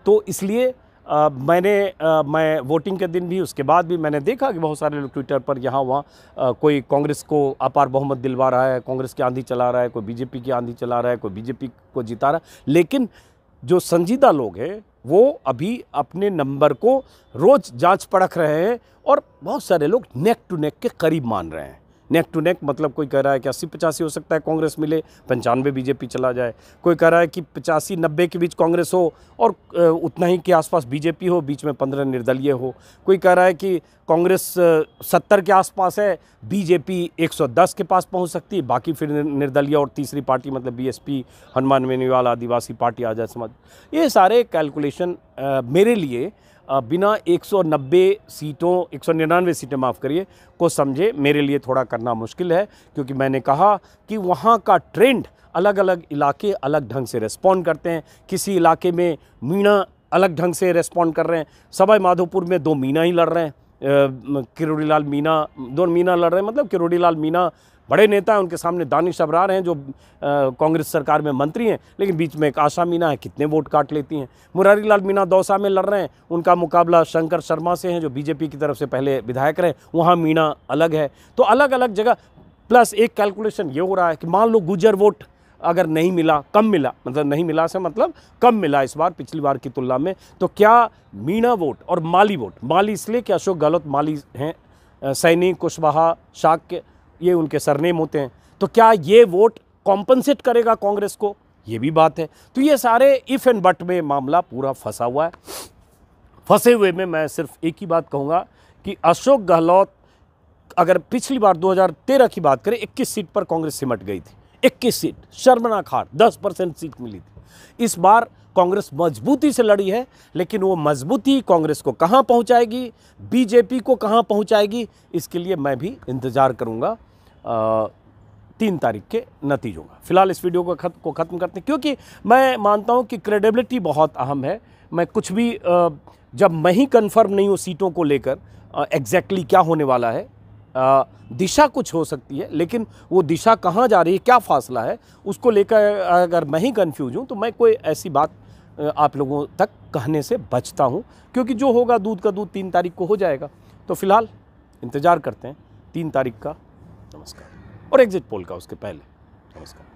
Speaker 1: तो इसलिए आ, मैंने आ, मैं वोटिंग के दिन भी उसके बाद भी मैंने देखा कि बहुत सारे लोग ट्विटर पर यहाँ वहाँ कोई कांग्रेस को अपार बहुमत दिलवा रहा है कांग्रेस की आंधी चला रहा है कोई बीजेपी की आंधी चला रहा है कोई बीजेपी को जिता रहा है लेकिन जो संजीदा लोग हैं वो अभी अपने नंबर को रोज़ जांच परख रहे हैं और बहुत सारे लोग नेक टू नेक के करीब मान रहे हैं नेक टू नेक मतलब कोई कह रहा है कि अस्सी पचासी हो सकता है कांग्रेस मिले पंचानवे बीजेपी चला जाए कोई कह रहा है कि पचासी नब्बे के बीच कांग्रेस हो और उतना ही के आसपास बीजेपी हो बीच में पंद्रह निर्दलीय हो कोई कह रहा है कि कांग्रेस सत्तर के आसपास है बीजेपी दस के पास पहुँच सकती है बाकी फिर निर्दलीय और तीसरी पार्टी मतलब पी हनुमान मेनीवाल आदिवासी पार्टी आजाद समाज ये सारे कैलकुलेशन मेरे लिए बिना 190 सीटों 199 सीटें माफ़ करिए को समझे मेरे लिए थोड़ा करना मुश्किल है क्योंकि मैंने कहा कि वहाँ का ट्रेंड अलग अलग इलाके अलग ढंग से रेस्पॉन्ड करते हैं किसी इलाके में मीणा अलग ढंग से रेस्पॉन्ड कर रहे हैं सवाई माधोपुर में दो मीना ही लड़ रहे हैं किरोड़ीलाल मीना दोनों मीना लड़ रहे हैं मतलब लाल मीना बड़े नेता हैं उनके सामने दानिश अबरार हैं जो कांग्रेस सरकार में मंत्री हैं लेकिन बीच में एक आशा मीना है कितने वोट काट लेती हैं मुरारी लाल मीना दौसा में लड़ रहे हैं उनका मुकाबला शंकर शर्मा से हैं जो बीजेपी की तरफ से पहले विधायक रहे वहाँ मीणा अलग है तो अलग अलग जगह प्लस एक कैलकुलेशन ये हो रहा है कि मान लो गुजर वोट अगर नहीं मिला कम मिला मतलब नहीं मिला से मतलब कम मिला इस बार पिछली बार की तुलना में तो क्या मीणा वोट और माली वोट माली इसलिए कि अशोक गहलोत माली हैं सैनी कुशवाहा शाक्य ये उनके सरनेम होते हैं तो क्या ये वोट कॉम्पनसेट करेगा कांग्रेस को ये भी बात है तो ये सारे इफ़ एंड बट में मामला पूरा फंसा हुआ है फंसे हुए में मैं सिर्फ एक ही बात कहूँगा कि अशोक गहलोत अगर पिछली बार 2013 की बात करें 21 सीट पर कांग्रेस सिमट गई थी 21 सीट शर्मना खार दस परसेंट सीट मिली थी इस बार कांग्रेस मजबूती से लड़ी है लेकिन वो मजबूती कांग्रेस को कहाँ पहुँचाएगी बीजेपी को कहाँ पहुँचाएगी इसके लिए मैं भी इंतज़ार करूँगा तीन तारीख के नतीजों का फिलहाल इस वीडियो को खत को ख़त्म करते हैं क्योंकि मैं मानता हूँ कि क्रेडिबिलिटी बहुत अहम है मैं कुछ भी जब मैं ही कंफर्म नहीं हूँ सीटों को लेकर एग्जैक्टली क्या होने वाला है दिशा कुछ हो सकती है लेकिन वो दिशा कहाँ जा रही है क्या फासला है उसको लेकर अगर मैं ही कन्फ्यूज हूँ तो मैं कोई ऐसी बात आप लोगों तक कहने से बचता हूँ क्योंकि जो होगा दूध का दूध तीन तारीख को हो जाएगा तो फिलहाल इंतज़ार करते हैं तीन तारीख का नमस्कार और एग्जिट पोल का उसके पहले नमस्कार